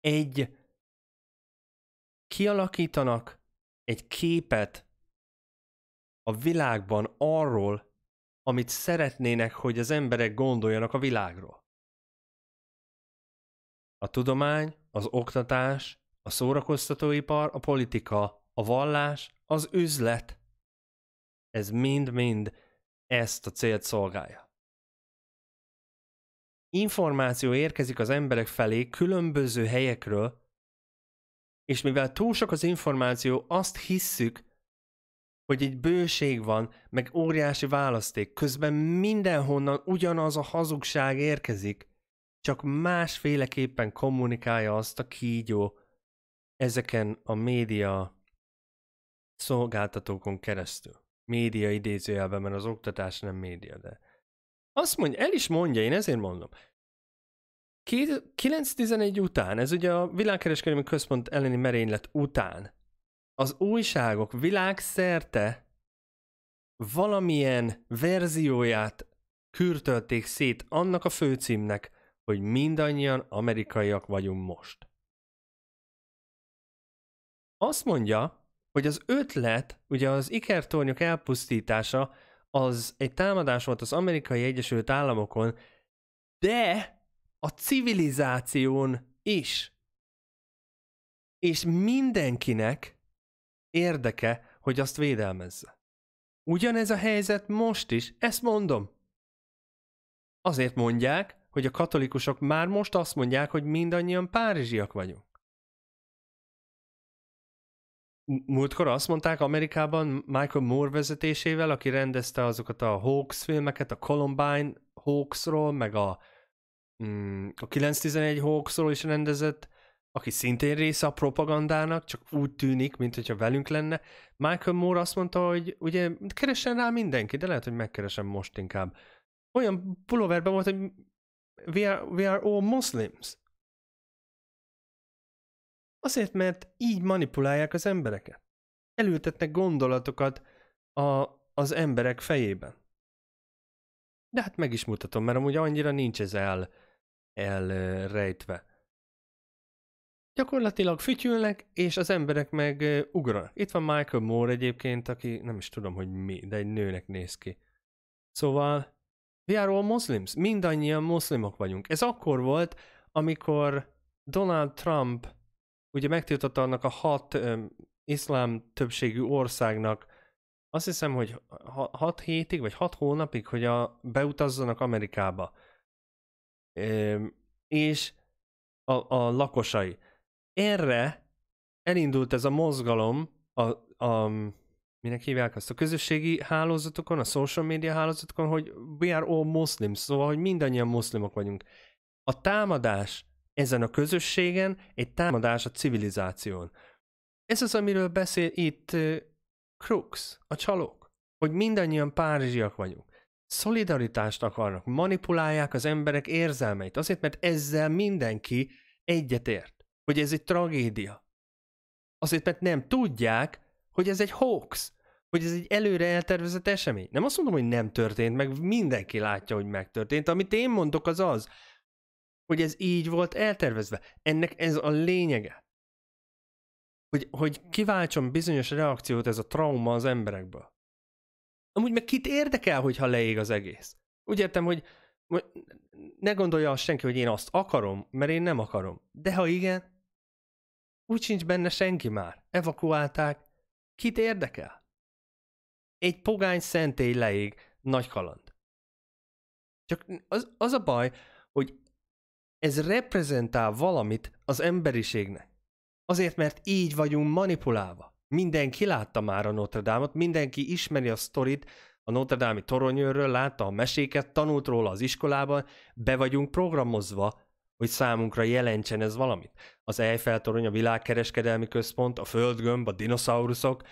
Egy kialakítanak egy képet a világban arról, amit szeretnének, hogy az emberek gondoljanak a világról. A tudomány, az oktatás, a szórakoztatóipar, a politika, a vallás, az üzlet. Ez mind-mind ezt a célt szolgálja. Információ érkezik az emberek felé különböző helyekről, és mivel túl sok az információ, azt hisszük, hogy egy bőség van, meg óriási választék, közben mindenhonnan ugyanaz a hazugság érkezik, csak másféleképpen kommunikálja azt a kígyó ezeken a média szolgáltatókon keresztül média idézőjelben, mert az oktatás nem média, de azt mondja, el is mondja, én ezért mondom. 9-11 után, ez ugye a világkereskedelmi központ elleni merénylet után, az újságok világszerte valamilyen verzióját kürtölték szét annak a főcímnek, hogy mindannyian amerikaiak vagyunk most. Azt mondja, hogy az ötlet, ugye az ikertornyok elpusztítása, az egy támadás volt az amerikai Egyesült Államokon, de a civilizáción is. És mindenkinek érdeke, hogy azt védelmezze. Ugyanez a helyzet most is, ezt mondom. Azért mondják, hogy a katolikusok már most azt mondják, hogy mindannyian párizsiak vagyunk múltkor azt mondták Amerikában Michael Moore vezetésével, aki rendezte azokat a Hawks filmeket, a Columbine Hawksról, meg a, mm, a 911 Hawksról is rendezett, aki szintén része a propagandának, csak úgy tűnik, mint hogyha velünk lenne. Michael Moore azt mondta, hogy ugye keresen rá mindenki, de lehet, hogy megkeresem most inkább. Olyan pulloverben volt, hogy we are, we are all Muslims. Azért, mert így manipulálják az embereket. Elültetnek gondolatokat a, az emberek fejében. De hát meg is mutatom, mert amúgy annyira nincs ez el, elrejtve. Gyakorlatilag fütyülnek, és az emberek meg ugranak. Itt van Michael Moore egyébként, aki nem is tudom, hogy mi, de egy nőnek néz ki. Szóval, we are all Muslims, mindannyian muszlimok vagyunk. Ez akkor volt, amikor Donald Trump ugye megtiltotta annak a hat um, iszlám többségű országnak, azt hiszem, hogy 6 hétig, vagy 6 hónapig, hogy a, beutazzanak Amerikába. Um, és a, a lakosai. Erre elindult ez a mozgalom, a, a, minek hívják azt, a közösségi hálózatokon, a social media hálózatokon, hogy we are all Muslims, szóval, hogy mindannyian muszlimok vagyunk. A támadás ezen a közösségen, egy támadás a civilizáción. Ez az, amiről beszél itt uh, Crux, a csalók, hogy mindannyian párizsiak vagyunk. Szolidaritást akarnak, manipulálják az emberek érzelmeit, azért, mert ezzel mindenki egyetért, hogy ez egy tragédia. Azért, mert nem tudják, hogy ez egy hoax, hogy ez egy előre eltervezett esemény. Nem azt mondom, hogy nem történt, meg mindenki látja, hogy megtörtént. Amit én mondok, az az, hogy ez így volt eltervezve. Ennek ez a lényege. Hogy, hogy kiváltson bizonyos reakciót ez a trauma az emberekből. Amúgy meg kit érdekel, hogyha leég az egész? Úgy értem, hogy ne gondolja azt senki, hogy én azt akarom, mert én nem akarom. De ha igen, úgy sincs benne senki már. Evakuálták. Kit érdekel? Egy pogány szentély leég nagy kaland. Csak az, az a baj, hogy ez reprezentál valamit az emberiségnek. Azért, mert így vagyunk manipulálva. Mindenki látta már a Notre Dame-ot, mindenki ismeri a sztorit a Notre Dame-i toronyőrről, látta a meséket, tanult róla az iskolában, be vagyunk programozva, hogy számunkra jelentsen ez valamit. Az Eiffel torony, a világkereskedelmi központ, a földgömb, a dinoszauruszok,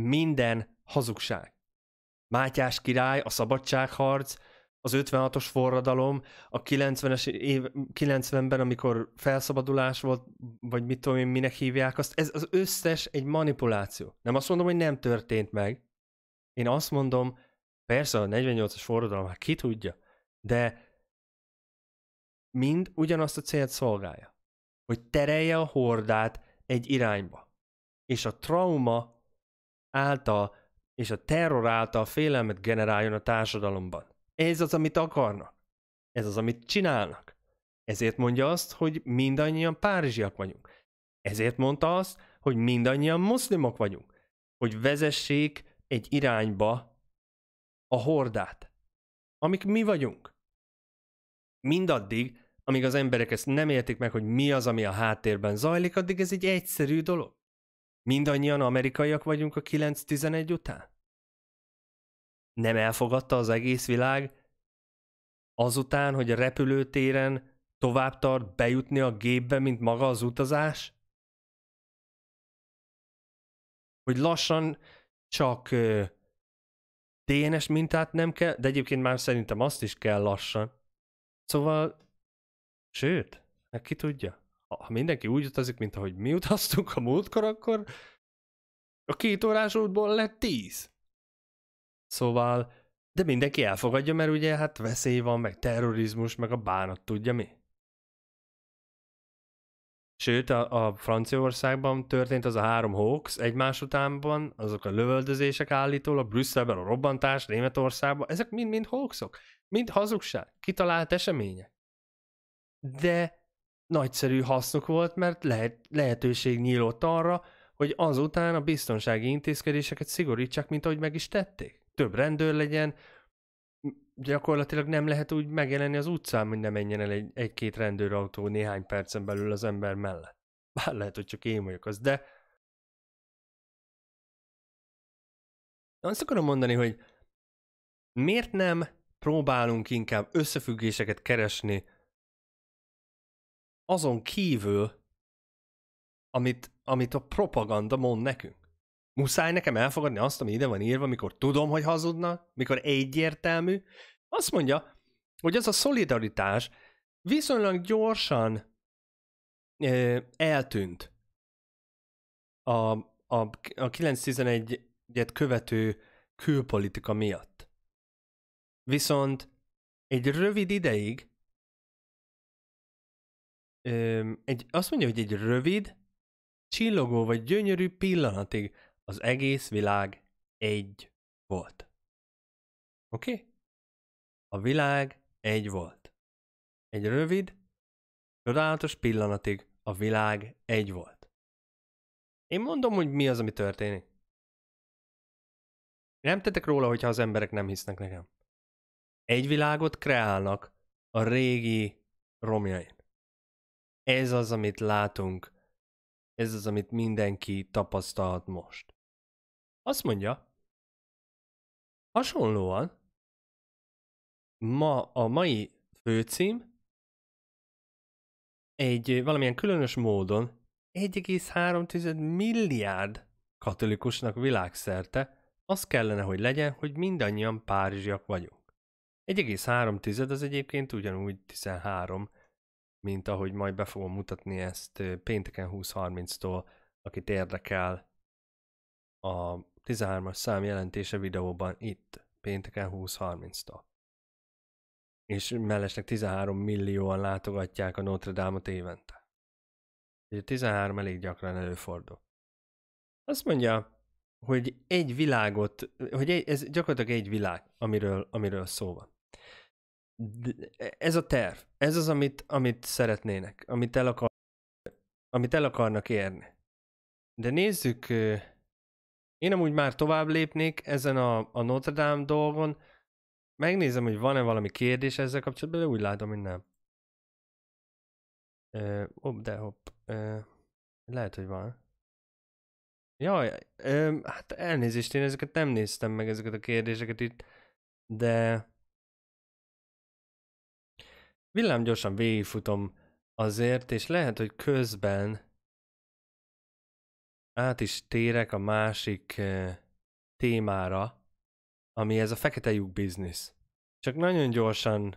minden hazugság. Mátyás király, a szabadságharc, az 56-os forradalom, a 90-es év, 90-ben, amikor felszabadulás volt, vagy mit tudom én, minek hívják azt, ez az összes egy manipuláció. Nem azt mondom, hogy nem történt meg. Én azt mondom, persze a 48-as forradalom, hát ki tudja, de mind ugyanazt a célt szolgálja. Hogy terelje a hordát egy irányba. És a trauma által és a terror által félelmet generáljon a társadalomban. Ez az, amit akarnak. Ez az, amit csinálnak. Ezért mondja azt, hogy mindannyian párizsiak vagyunk. Ezért mondta azt, hogy mindannyian muszlimok vagyunk. Hogy vezessék egy irányba a hordát, amik mi vagyunk. Mindaddig, amíg az emberek ezt nem értik meg, hogy mi az, ami a háttérben zajlik, addig ez egy egyszerű dolog. Mindannyian amerikaiak vagyunk a 9-11 után nem elfogadta az egész világ, azután, hogy a repülőtéren tovább tart bejutni a gépbe, mint maga az utazás? Hogy lassan csak DNS mintát nem kell, de egyébként már szerintem azt is kell lassan. Szóval, sőt, hát ki tudja? Ha mindenki úgy utazik, mint ahogy mi utaztunk a múltkor, akkor a két órás útból lett tíz. Szóval, de mindenki elfogadja, mert ugye hát veszély van, meg terrorizmus, meg a bánat, tudja mi? Sőt, a, a Franciaországban történt az a három hoax egymás utánban, azok a lövöldözések állítólag, Brüsszelben a robbantás, Németországban, ezek mind-mind hoaxok, mind hazugság, kitalált események. De nagyszerű hasznuk volt, mert lehet, lehetőség nyílott arra, hogy azután a biztonsági intézkedéseket szigorítsák, mint ahogy meg is tették több rendőr legyen, gyakorlatilag nem lehet úgy megjelenni az utcán, hogy ne menjen el egy, egy-két rendőrautó néhány percen belül az ember mellett. Bár lehet, hogy csak én vagyok az, de azt akarom mondani, hogy miért nem próbálunk inkább összefüggéseket keresni azon kívül, amit, amit a propaganda mond nekünk? muszáj nekem elfogadni azt, ami ide van írva, mikor tudom, hogy hazudna, mikor egyértelmű. Azt mondja, hogy ez a szolidaritás viszonylag gyorsan ö, eltűnt a, a, a 9-11-et követő külpolitika miatt. Viszont egy rövid ideig, ö, egy, azt mondja, hogy egy rövid, csillogó vagy gyönyörű pillanatig az egész világ egy volt. Oké? Okay? A világ egy volt. Egy rövid, csodálatos pillanatig a világ egy volt. Én mondom, hogy mi az, ami történik. Nem tettek róla, hogyha az emberek nem hisznek nekem. Egy világot kreálnak a régi romjain. Ez az, amit látunk. Ez az, amit mindenki tapasztalhat most. Azt mondja, hasonlóan ma a mai főcím egy eh, valamilyen különös módon 1,3 milliárd katolikusnak világszerte az kellene, hogy legyen, hogy mindannyian párizsiak vagyunk. 1,3 az egyébként ugyanúgy 13, mint ahogy majd be fogom mutatni ezt eh, pénteken 20.30-tól, akit érdekel a 13-as szám jelentése videóban itt, pénteken 20.30-tól. És mellesleg 13 millióan látogatják a Notre Dame-ot évente. Ugye 13 elég gyakran előfordul. Azt mondja, hogy egy világot, hogy egy, ez gyakorlatilag egy világ, amiről, amiről szó van. De ez a terv, ez az, amit, amit szeretnének, amit el, akar, amit el akarnak érni. De nézzük, én amúgy már tovább lépnék ezen a, a Notre Dame dolgon, megnézem, hogy van-e valami kérdés ezzel kapcsolatban, de úgy látom, hogy nem. Ö, hopp, de hopp. Ö, lehet, hogy van. Jaj, ö, hát elnézést, én ezeket nem néztem meg, ezeket a kérdéseket itt, de villám gyorsan végigfutom azért, és lehet, hogy közben át is térek a másik eh, témára, ami ez a fekete lyuk biznisz. Csak nagyon gyorsan,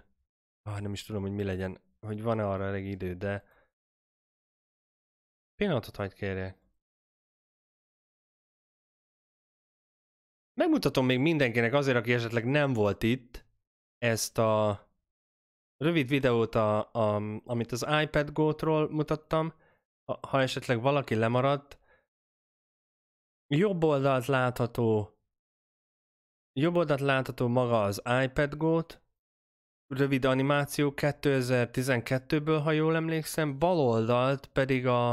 ah, nem is tudom, hogy mi legyen, hogy van-e arra elég idő, de pillanatot hagyd kérjek. Megmutatom még mindenkinek azért, aki esetleg nem volt itt, ezt a rövid videót, a, a, amit az iPad Go-tról mutattam. Ha esetleg valaki lemaradt, jobb oldalt látható jobb oldalt látható maga az iPad Go-t, rövid animáció 2012-ből, ha jól emlékszem, bal oldalt pedig a,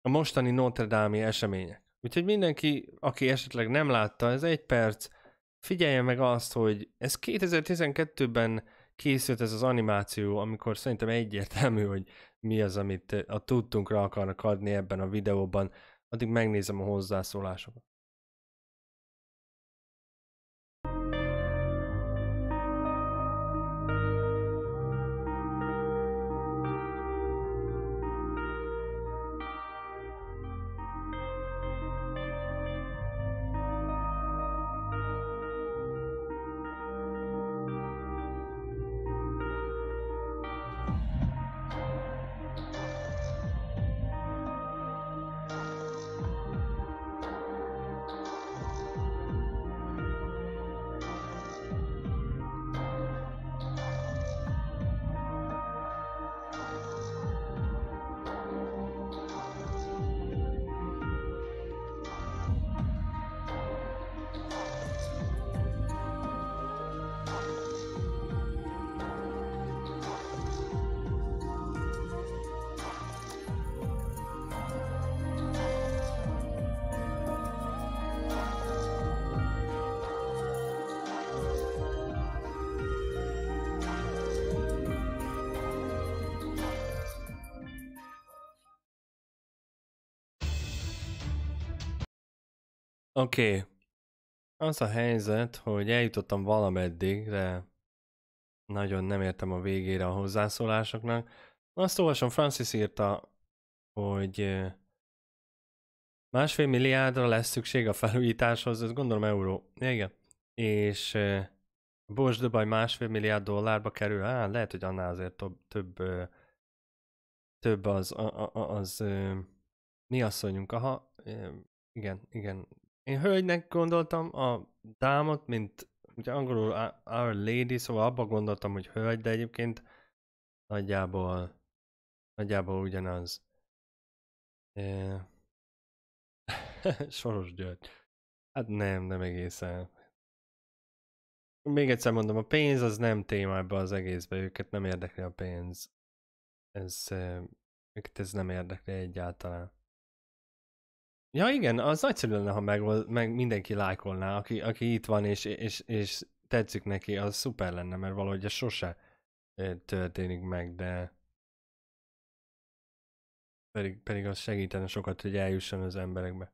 a mostani Notre Dame-i események. Úgyhogy mindenki, aki esetleg nem látta, ez egy perc, figyelje meg azt, hogy ez 2012-ben készült ez az animáció, amikor szerintem egyértelmű, hogy mi az, amit eh, a tudtunkra akarnak adni ebben a videóban addig megnézem a hozzászólásokat. Oké. Okay. Az a helyzet, hogy eljutottam valameddig, de nagyon nem értem a végére a hozzászólásoknak. Azt olvasom, Francis írta, hogy másfél milliárdra lesz szükség a felújításhoz, ez gondolom euró. Igen. És Bosch Dubai másfél milliárd dollárba kerül, á, lehet, hogy annál azért több, több, több az, az, az mi asszonyunk, aha, igen, igen, én hölgynek gondoltam a dámot, mint ugye angolul Our Lady, szóval abba gondoltam, hogy hölgy, de egyébként nagyjából, nagyjából ugyanaz. E... Soros György. Hát nem, nem egészen. Még egyszer mondom, a pénz az nem téma ebbe az egészbe, őket nem érdekli a pénz. Ez, őket ez nem érdekli egyáltalán. Ja igen, az nagyszerű lenne, ha meg, meg mindenki lájkolná, aki, aki itt van és, és, és tetszik neki, az szuper lenne, mert valahogy ez sose történik meg, de pedig, pedig az segítene sokat, hogy eljusson az emberekbe.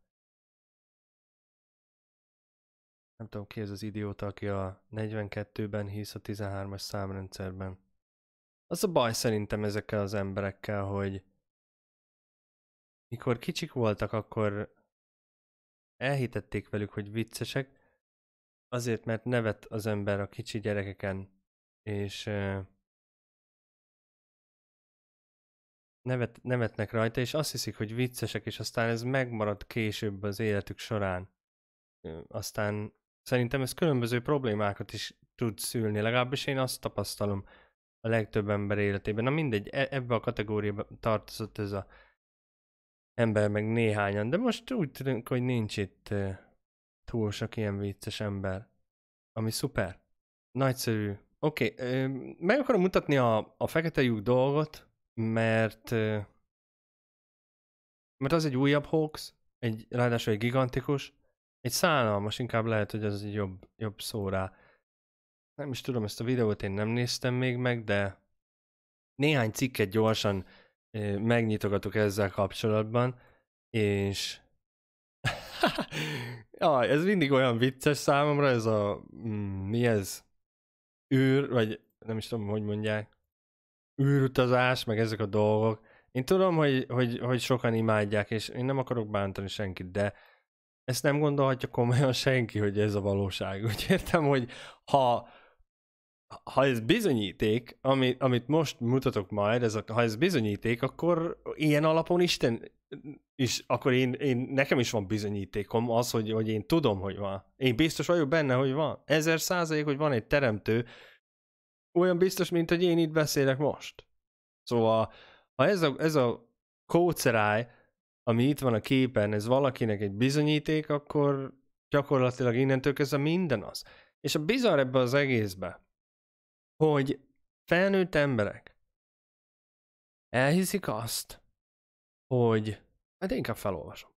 Nem tudom, ki ez az idióta, aki a 42-ben hisz a 13-as számrendszerben. Az a baj szerintem ezekkel az emberekkel, hogy mikor kicsik voltak, akkor elhitették velük, hogy viccesek, azért, mert nevet az ember a kicsi gyerekeken, és nevet, nevetnek rajta, és azt hiszik, hogy viccesek, és aztán ez megmarad később az életük során. Aztán szerintem ez különböző problémákat is tud szülni, legalábbis én azt tapasztalom a legtöbb ember életében. Na mindegy, e, ebbe a kategóriába tartozott ez a ember, meg néhányan, de most úgy tűnik, hogy nincs itt túl sok ilyen vicces ember, ami szuper. Nagyszerű. Oké, okay, meg akarom mutatni a, a fekete lyuk dolgot, mert mert az egy újabb hoax, egy, ráadásul egy gigantikus, egy szánalmas, inkább lehet, hogy az egy jobb, jobb szó rá. Nem is tudom, ezt a videót én nem néztem még meg, de néhány cikket gyorsan megnyitogatok ezzel kapcsolatban, és ja, ez mindig olyan vicces számomra, ez a mm, mi ez? űr, vagy nem is tudom, hogy mondják, űrutazás, meg ezek a dolgok. Én tudom, hogy, hogy, hogy sokan imádják, és én nem akarok bántani senkit, de ezt nem gondolhatja komolyan senki, hogy ez a valóság. Úgy értem, hogy ha ha ez bizonyíték, ami, amit most mutatok majd, ez a, ha ez bizonyíték, akkor ilyen alapon Isten is, akkor én, én, nekem is van bizonyítékom az, hogy, hogy én tudom, hogy van. Én biztos vagyok benne, hogy van. Ezer százalék, hogy van egy teremtő, olyan biztos, mint hogy én itt beszélek most. Szóval, ha ez a, ez a kóceráj, ami itt van a képen, ez valakinek egy bizonyíték, akkor gyakorlatilag innentől kezdve minden az. És a bizarr ebbe az egészbe, hogy felnőtt emberek elhiszik azt, hogy hát inkább felolvasom.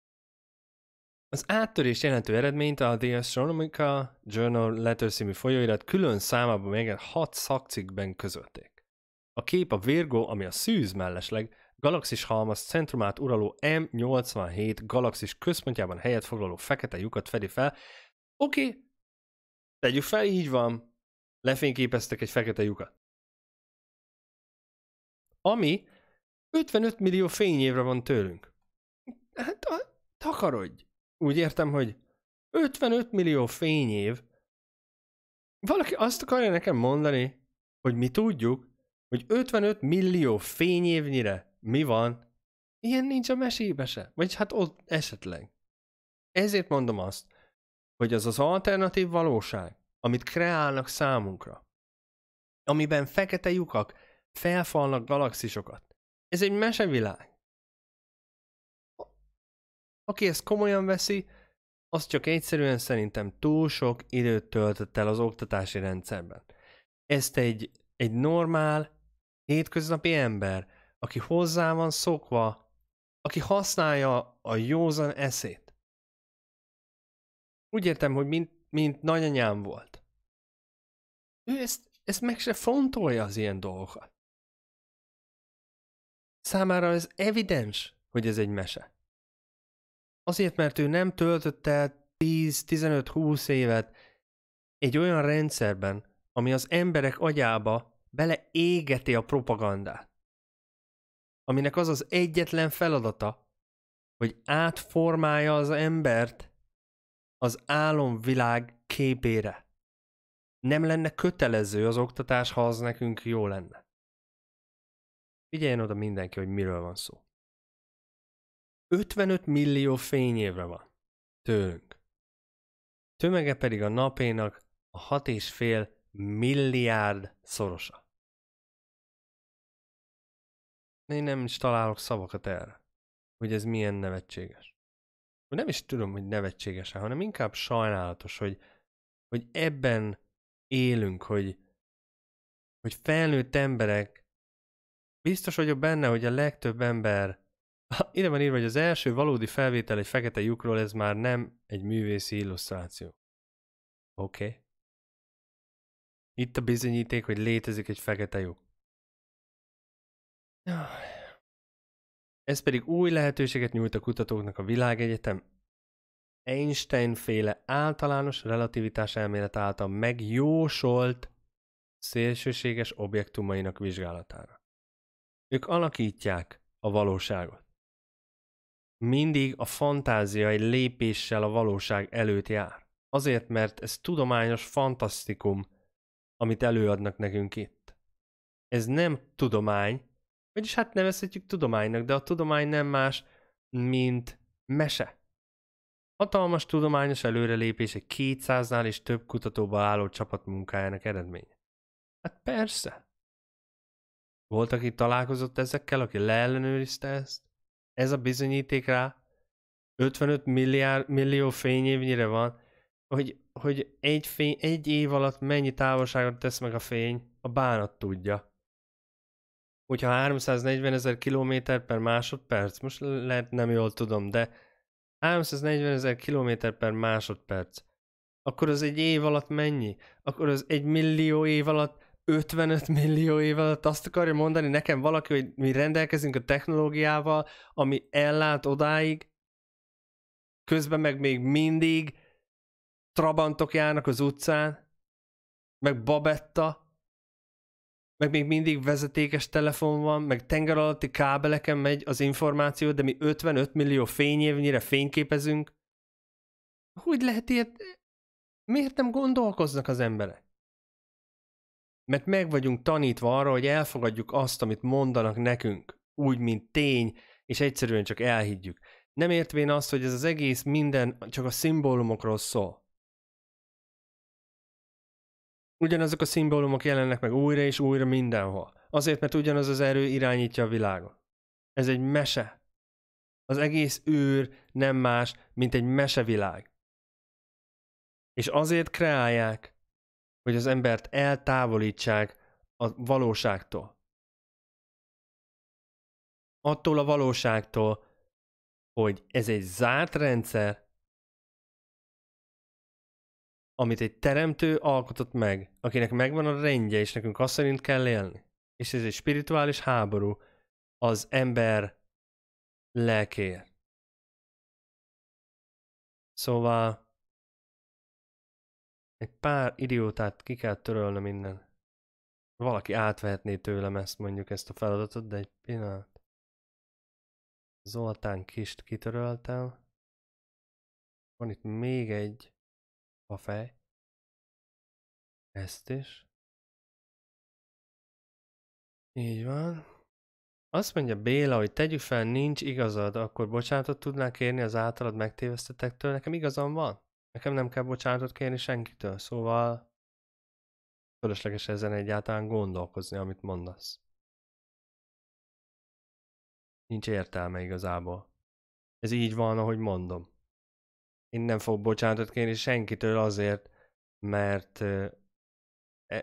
Az áttörés jelentő eredményt a The Astronomical Journal Letter című folyóirat külön számában még hat szakcikben közölték. A kép a Virgo, ami a szűz mellesleg, galaxis halmaz centrumát uraló M87 galaxis központjában helyet foglaló fekete lyukat fedi fel. Oké, okay, tegyük fel, így van, lefényképeztek egy fekete lyukat. Ami 55 millió fényévre van tőlünk. Hát takarodj! Úgy értem, hogy 55 millió fényév. Valaki azt akarja nekem mondani, hogy mi tudjuk, hogy 55 millió fényévnyire mi van, ilyen nincs a mesébe se. Vagy hát ott esetleg. Ezért mondom azt, hogy az az alternatív valóság, amit kreálnak számunkra, amiben fekete lyukak felfalnak galaxisokat. Ez egy mesevilág. Aki ezt komolyan veszi, az csak egyszerűen szerintem túl sok időt töltött el az oktatási rendszerben. Ezt egy, egy normál, hétköznapi ember, aki hozzá van szokva, aki használja a józan eszét. Úgy értem, hogy mint mint nagyanyám volt. Ő ezt, ezt meg se fontolja az ilyen dolgokat. Számára ez evidens, hogy ez egy mese. Azért, mert ő nem töltött el 10-15-20 évet egy olyan rendszerben, ami az emberek agyába beleégeti a propagandát, aminek az az egyetlen feladata, hogy átformálja az embert az álomvilág képére. Nem lenne kötelező az oktatás, ha az nekünk jó lenne. Figyeljen oda mindenki, hogy miről van szó. 55 millió fényévre van tőlünk. Tömege pedig a napénak a 6,5 milliárd szorosa. Én nem is találok szavakat erre, hogy ez milyen nevetséges nem is tudom, hogy nevetségesen, hanem inkább sajnálatos, hogy, hogy ebben élünk, hogy, hogy felnőtt emberek, biztos vagyok benne, hogy a legtöbb ember, ide van írva, hogy az első valódi felvétel egy fekete lyukról, ez már nem egy művészi illusztráció. Oké. Okay. Itt a bizonyíték, hogy létezik egy fekete lyuk. Ah. Ez pedig új lehetőséget nyújt a kutatóknak a világegyetem Einstein féle általános relativitás elmélet által megjósolt szélsőséges objektumainak vizsgálatára. Ők alakítják a valóságot. Mindig a fantázia egy lépéssel a valóság előtt jár. Azért, mert ez tudományos fantasztikum, amit előadnak nekünk itt. Ez nem tudomány, vagyis hát nevezhetjük tudománynak, de a tudomány nem más, mint mese. Hatalmas tudományos előrelépés egy 200-nál és több kutatóba álló csapat munkájának eredménye. Hát persze. Volt, aki találkozott ezekkel, aki leellenőrizte ezt? Ez a bizonyíték rá? 55 milliárd, millió fényévnyire van, hogy, hogy egy, fény, egy év alatt mennyi távolságot tesz meg a fény, a bánat tudja hogyha 340 ezer kilométer per másodperc, most lehet nem jól tudom, de 340 ezer kilométer per másodperc, akkor az egy év alatt mennyi? Akkor az egy millió év alatt 55 millió év alatt azt akarja mondani nekem valaki, hogy mi rendelkezünk a technológiával, ami ellát odáig, közben meg még mindig trabantok járnak az utcán, meg babetta, meg még mindig vezetékes telefon van, meg tenger alatti kábeleken megy az információ, de mi 55 millió fényévnyire fényképezünk. Hogy lehet ilyet? Miért nem gondolkoznak az emberek? Mert meg vagyunk tanítva arra, hogy elfogadjuk azt, amit mondanak nekünk, úgy, mint tény, és egyszerűen csak elhiggyük. Nem értvén azt, hogy ez az egész minden csak a szimbólumokról szól. Ugyanazok a szimbólumok jelennek meg újra és újra mindenhol. Azért, mert ugyanaz az erő irányítja a világot. Ez egy mese. Az egész űr nem más, mint egy mesevilág. És azért kreálják, hogy az embert eltávolítsák a valóságtól. Attól a valóságtól, hogy ez egy zárt rendszer, amit egy teremtő alkotott meg, akinek megvan a rendje, és nekünk azt szerint kell élni. És ez egy spirituális háború az ember lelkéért. Szóval egy pár idiótát ki kell törölnöm minden. Valaki átvehetné tőlem ezt mondjuk ezt a feladatot, de egy pillanat. Zoltán Kist kitöröltem. Van itt még egy a fej. Ezt is. Így van. Azt mondja Béla, hogy tegyük fel, nincs igazad, akkor bocsánatot tudnál kérni az általad megtévesztetektől. Nekem igazam van. Nekem nem kell bocsánatot kérni senkitől, szóval fölösleges ezen egyáltalán gondolkozni, amit mondasz. Nincs értelme igazából. Ez így van, ahogy mondom én nem fogok bocsánatot kérni senkitől azért, mert e,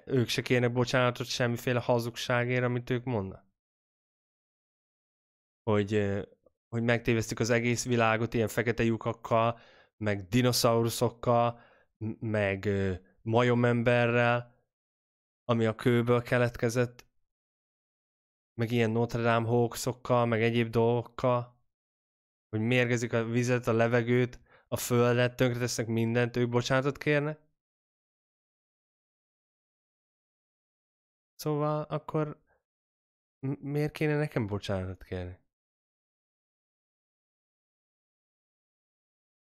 ők se kérnek bocsánatot semmiféle hazugságért, amit ők mondnak, Hogy, hogy megtévesztük az egész világot ilyen fekete lyukakkal, meg dinoszauruszokkal, meg majomemberrel, ami a kőből keletkezett, meg ilyen Notre Dame hoaxokkal, meg egyéb dolgokkal, hogy mérgezik a vizet, a levegőt, a földet tönkretesznek mindent, ők bocsánatot kérnek. Szóval akkor miért kéne nekem bocsánatot kérni?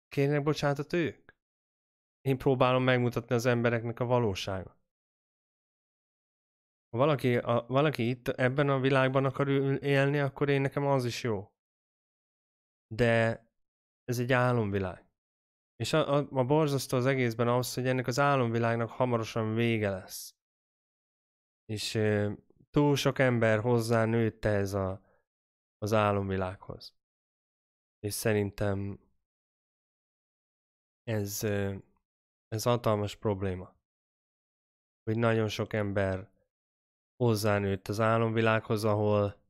Kérnek bocsánatot ők? Én próbálom megmutatni az embereknek a valóságot. Ha valaki, a, valaki itt ebben a világban akar élni, akkor én nekem az is jó. De ez egy álomvilág. És a, a, a borzasztó az egészben az, hogy ennek az álomvilágnak hamarosan vége lesz. És e, túl sok ember hozzá nőtte ez a, az álomvilághoz. És szerintem ez, ez hatalmas probléma. Hogy nagyon sok ember hozzánőtt az álomvilághoz, ahol,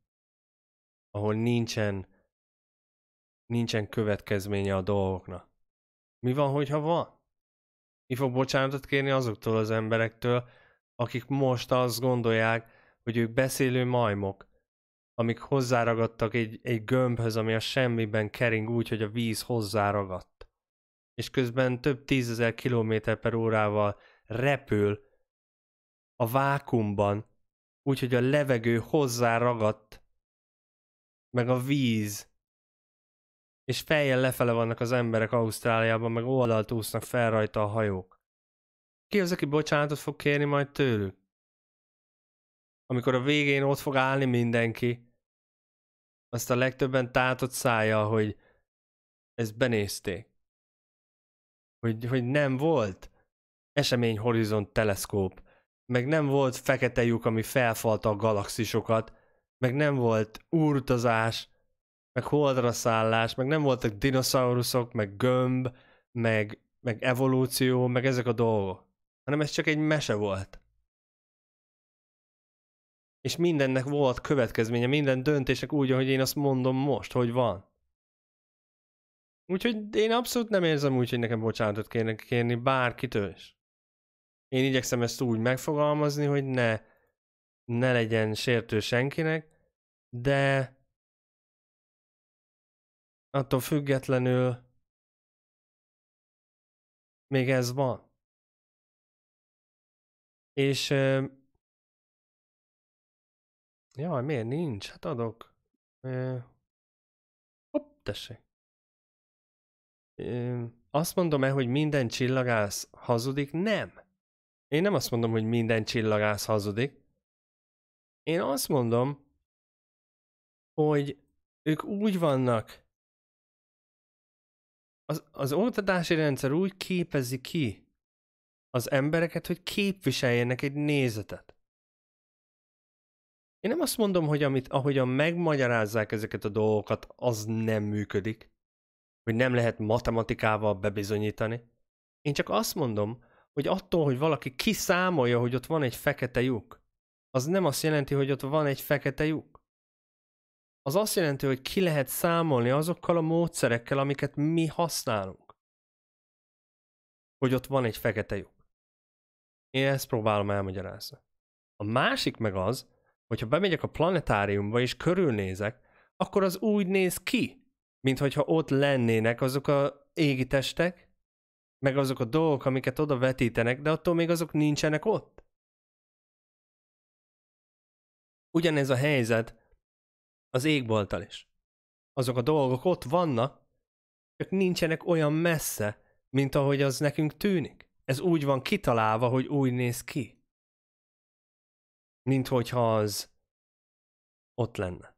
ahol nincsen, nincsen következménye a dolgoknak mi van, hogyha van? Mi fog bocsánatot kérni azoktól az emberektől, akik most azt gondolják, hogy ők beszélő majmok, amik hozzáragadtak egy, egy gömbhöz, ami a semmiben kering úgy, hogy a víz hozzáragadt. És közben több tízezer kilométer per órával repül a vákumban, úgy, hogy a levegő hozzáragadt, meg a víz és fejjel lefele vannak az emberek Ausztráliában, meg oldalt úsznak fel rajta a hajók. Ki az, aki bocsánatot fog kérni majd tőlük? Amikor a végén ott fog állni mindenki, azt a legtöbben tátott szája, hogy ezt benézték. Hogy, hogy nem volt eseményhorizont teleszkóp, meg nem volt fekete lyuk, ami felfalta a galaxisokat, meg nem volt úrutazás, meg holdra szállás, meg nem voltak dinoszauruszok, meg gömb, meg, meg evolúció, meg ezek a dolgok. Hanem ez csak egy mese volt. És mindennek volt következménye, minden döntések úgy, ahogy én azt mondom most, hogy van. Úgyhogy én abszolút nem érzem úgy, hogy nekem bocsánatot kéne kérni bárkitől is. Én igyekszem ezt úgy megfogalmazni, hogy ne, ne legyen sértő senkinek, de attól függetlenül még ez van. És euh, jaj, miért nincs? Hát adok. Euh, hopp, tessék. Euh, azt mondom-e, hogy minden csillagász hazudik? Nem. Én nem azt mondom, hogy minden csillagász hazudik. Én azt mondom, hogy ők úgy vannak az, az oktatási rendszer úgy képezi ki az embereket, hogy képviseljenek egy nézetet. Én nem azt mondom, hogy amit, ahogyan megmagyarázzák ezeket a dolgokat, az nem működik, hogy nem lehet matematikával bebizonyítani. Én csak azt mondom, hogy attól, hogy valaki kiszámolja, hogy ott van egy fekete lyuk, az nem azt jelenti, hogy ott van egy fekete lyuk az azt jelenti, hogy ki lehet számolni azokkal a módszerekkel, amiket mi használunk. Hogy ott van egy fekete lyuk. Én ezt próbálom elmagyarázni. A másik meg az, hogyha bemegyek a planetáriumba és körülnézek, akkor az úgy néz ki, mint hogyha ott lennének azok a égi testek, meg azok a dolgok, amiket oda vetítenek, de attól még azok nincsenek ott. Ugyanez a helyzet az égbolttal is. Azok a dolgok ott vannak, csak nincsenek olyan messze, mint ahogy az nekünk tűnik. Ez úgy van kitalálva, hogy úgy néz ki. Mint hogyha az ott lenne.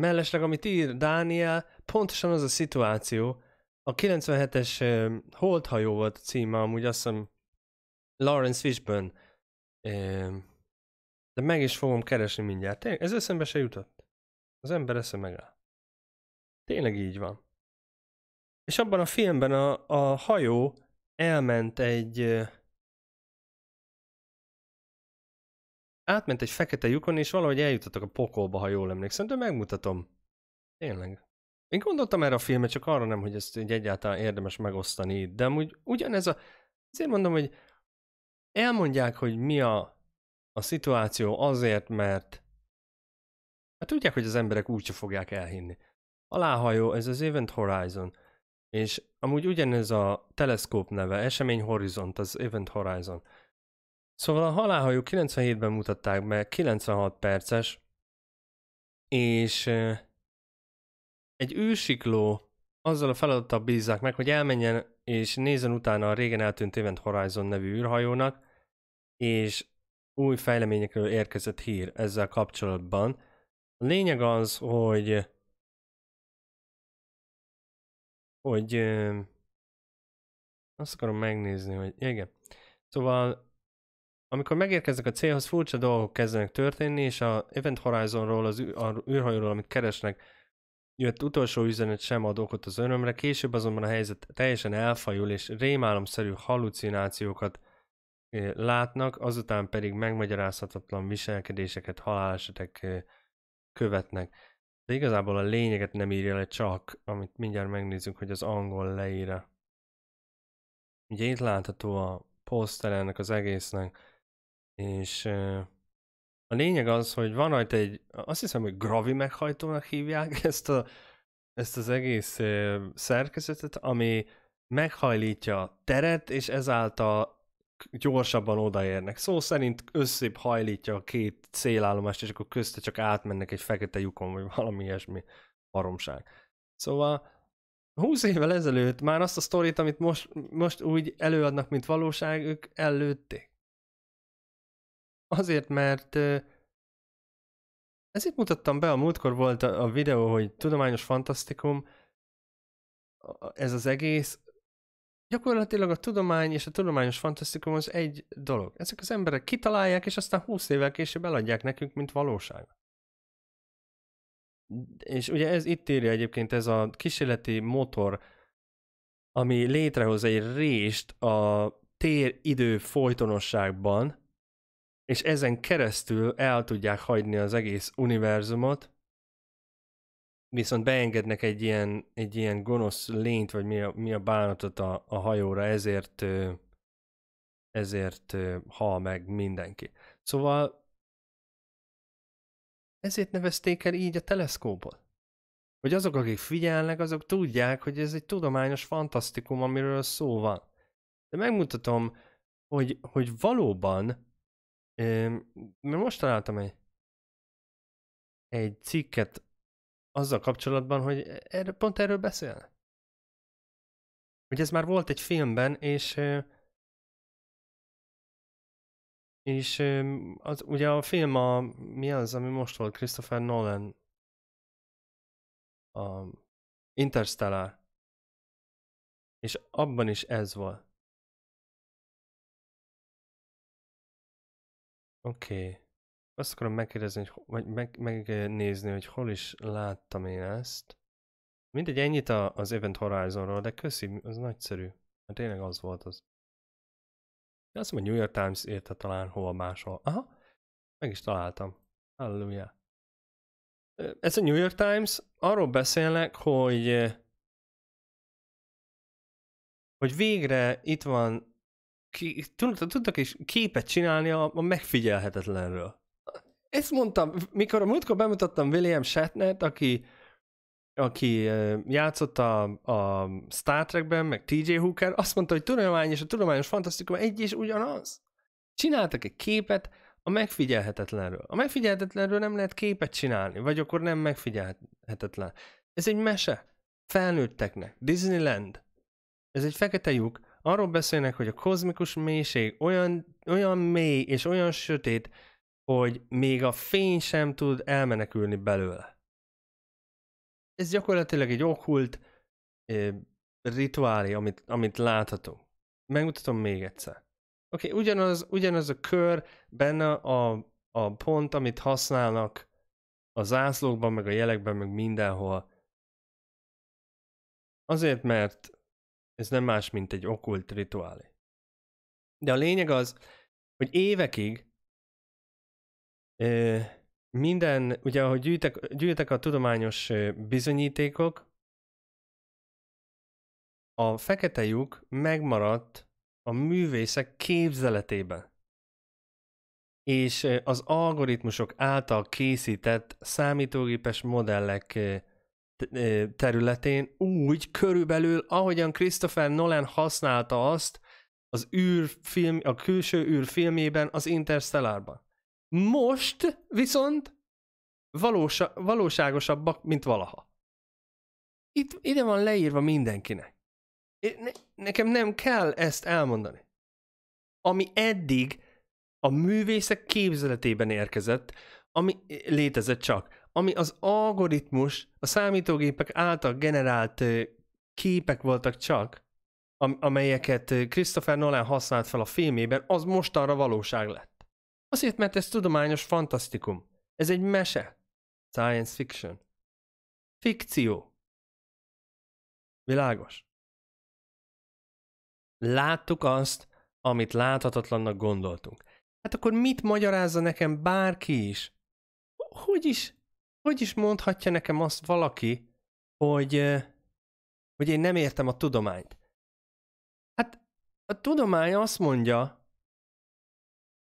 Mellesleg, amit ír Dániel, pontosan az a szituáció, a 97-es uh, Holdhajó volt a címe, amúgy azt hiszem Lawrence Fishburne uh, de meg is fogom keresni mindjárt. Tényleg, ez eszembe se jutott. Az ember esze megáll. Tényleg így van. És abban a filmben a, a hajó elment egy... Átment egy fekete lyukon, és valahogy eljutottak a pokolba, ha jól emlékszem, de megmutatom. Tényleg. Én gondoltam erre a filmet, csak arra nem, hogy ezt így egyáltalán érdemes megosztani, itt, de amúgy ugyanez a... Azért mondom, hogy elmondják, hogy mi a a szituáció azért, mert hát tudják, hogy az emberek úgyse fogják elhinni. Aláhajó, ez az Event Horizon, és amúgy ugyanez a teleszkóp neve, Esemény Horizont, az Event Horizon. Szóval a halálhajó 97-ben mutatták be, 96 perces, és egy űrsikló azzal a feladattal bízzák meg, hogy elmenjen és nézzen utána a régen eltűnt Event Horizon nevű űrhajónak, és új fejleményekről érkezett hír ezzel kapcsolatban. A lényeg az, hogy hogy azt akarom megnézni, hogy igen. Szóval amikor megérkeznek a célhoz, furcsa dolgok kezdenek történni, és a Event Horizonról, az űrhajóról, amit keresnek, jött utolsó üzenet sem ad okot az örömre, később azonban a helyzet teljesen elfajul, és rémálomszerű hallucinációkat látnak, azután pedig megmagyarázhatatlan viselkedéseket, halálesetek követnek. De igazából a lényeget nem írja le csak, amit mindjárt megnézzük, hogy az angol leíra. Ugye itt látható a poszter ennek az egésznek, és a lényeg az, hogy van rajta egy, azt hiszem, hogy gravi meghajtónak hívják ezt, a, ezt az egész szerkezetet, ami meghajlítja a teret, és ezáltal gyorsabban odaérnek. Szó szóval szerint összép hajlítja a két célállomást, és akkor közte csak átmennek egy fekete lyukon, vagy valami ilyesmi haromság. Szóval 20 évvel ezelőtt már azt a sztorit, amit most, most úgy előadnak, mint valóság, ők előtték. Azért, mert ezért mutattam be, a múltkor volt a, a videó, hogy tudományos fantasztikum, ez az egész, Gyakorlatilag a tudomány és a tudományos fantasztikum az egy dolog. Ezek az emberek kitalálják, és aztán 20 évvel később eladják nekünk, mint valóság. És ugye ez itt írja egyébként ez a kísérleti motor, ami létrehoz egy rést a tér-idő folytonosságban, és ezen keresztül el tudják hagyni az egész univerzumot, viszont beengednek egy ilyen, egy ilyen gonosz lényt, vagy mi a, mi a bánatot a, a hajóra, ezért ezért hal meg mindenki. Szóval ezért nevezték el így a teleszkópot. Hogy azok, akik figyelnek, azok tudják, hogy ez egy tudományos fantasztikum, amiről szó van. De megmutatom, hogy, hogy valóban, mert most találtam egy, egy cikket azzal kapcsolatban, hogy erre, pont erről beszél. Hogy ez már volt egy filmben, és és az, ugye a film a, mi az, ami most volt, Christopher Nolan a Interstellar. És abban is ez volt. Oké. Okay. Azt akarom megkérdezni, hogy, vagy meg, megnézni, hogy hol is láttam én ezt. Mindegy, ennyit a, az Event Horizonról, de köszi, az nagyszerű. Hát tényleg az volt az. De azt mondom, a New York Times érte talán hova máshol. Aha, meg is találtam. Halleluja. Ez a New York Times, arról beszélnek, hogy hogy végre itt van, ki, tudtak is képet csinálni a, a megfigyelhetetlenről ezt mondtam, mikor a múltkor bemutattam William Shatnert, aki, aki játszott a, a Star Trekben, meg TJ Hooker, azt mondta, hogy tudomány és a tudományos fantasztikum egy és ugyanaz. Csináltak egy képet a megfigyelhetetlenről. A megfigyelhetetlenről nem lehet képet csinálni, vagy akkor nem megfigyelhetetlen. Ez egy mese. Felnőtteknek. Disneyland. Ez egy fekete lyuk. Arról beszélnek, hogy a kozmikus mélység olyan, olyan mély és olyan sötét, hogy még a fény sem tud elmenekülni belőle. Ez gyakorlatilag egy okkult eh, rituálé, amit, amit láthatunk. Megmutatom még egyszer. Oké, okay, ugyanaz, ugyanaz a kör, benne a, a pont, amit használnak a zászlókban, meg a jelekben, meg mindenhol. Azért, mert ez nem más, mint egy okkult rituálé. De a lényeg az, hogy évekig minden, ugye ahogy gyűjtek, gyűjtek a tudományos bizonyítékok, a fekete lyuk megmaradt a művészek képzeletében. És az algoritmusok által készített számítógépes modellek területén úgy körülbelül, ahogyan Christopher Nolan használta azt az űrfilm, a külső űrfilmjében, az Interstellarban. Most viszont valósa, valóságosabbak, mint valaha. Itt, ide van leírva mindenkinek. Ne, nekem nem kell ezt elmondani. Ami eddig a művészek képzeletében érkezett, ami létezett csak, ami az algoritmus, a számítógépek által generált képek voltak csak, amelyeket Christopher Nolan használt fel a filmében, az mostanra valóság lett. Azért, mert ez tudományos fantasztikum. Ez egy mese. Science fiction. Fikció. Világos. Láttuk azt, amit láthatatlannak gondoltunk. Hát akkor mit magyarázza nekem bárki is? Hogy is, hogy is mondhatja nekem azt valaki, hogy, hogy én nem értem a tudományt? Hát a tudomány azt mondja,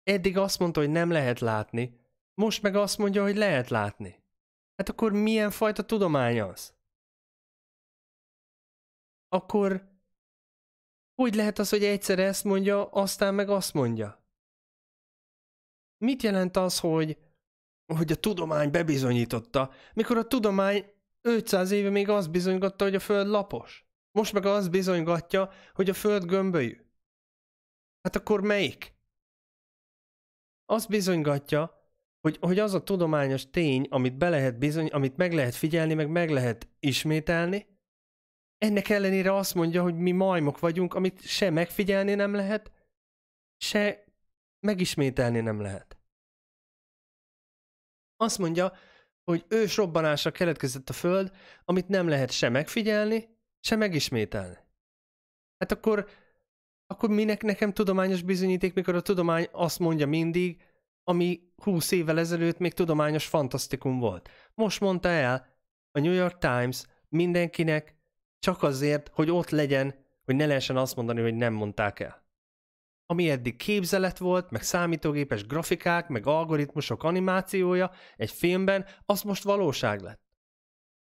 Eddig azt mondta, hogy nem lehet látni, most meg azt mondja, hogy lehet látni. Hát akkor milyen fajta tudomány az? Akkor hogy lehet az, hogy egyszer ezt mondja, aztán meg azt mondja? Mit jelent az, hogy, hogy a tudomány bebizonyította, mikor a tudomány 500 éve még azt bizonygatta, hogy a föld lapos? Most meg azt bizonygatja, hogy a föld gömbölyű. Hát akkor melyik? azt bizonygatja, hogy, hogy az a tudományos tény, amit be lehet bizony, amit meg lehet figyelni, meg meg lehet ismételni, ennek ellenére azt mondja, hogy mi majmok vagyunk, amit se megfigyelni nem lehet, se megismételni nem lehet. Azt mondja, hogy ős robbanásra keletkezett a Föld, amit nem lehet se megfigyelni, se megismételni. Hát akkor akkor minek nekem tudományos bizonyíték, mikor a tudomány azt mondja mindig, ami 20 évvel ezelőtt még tudományos fantasztikum volt. Most mondta el a New York Times mindenkinek csak azért, hogy ott legyen, hogy ne lehessen azt mondani, hogy nem mondták el. Ami eddig képzelet volt, meg számítógépes grafikák, meg algoritmusok animációja egy filmben, az most valóság lett.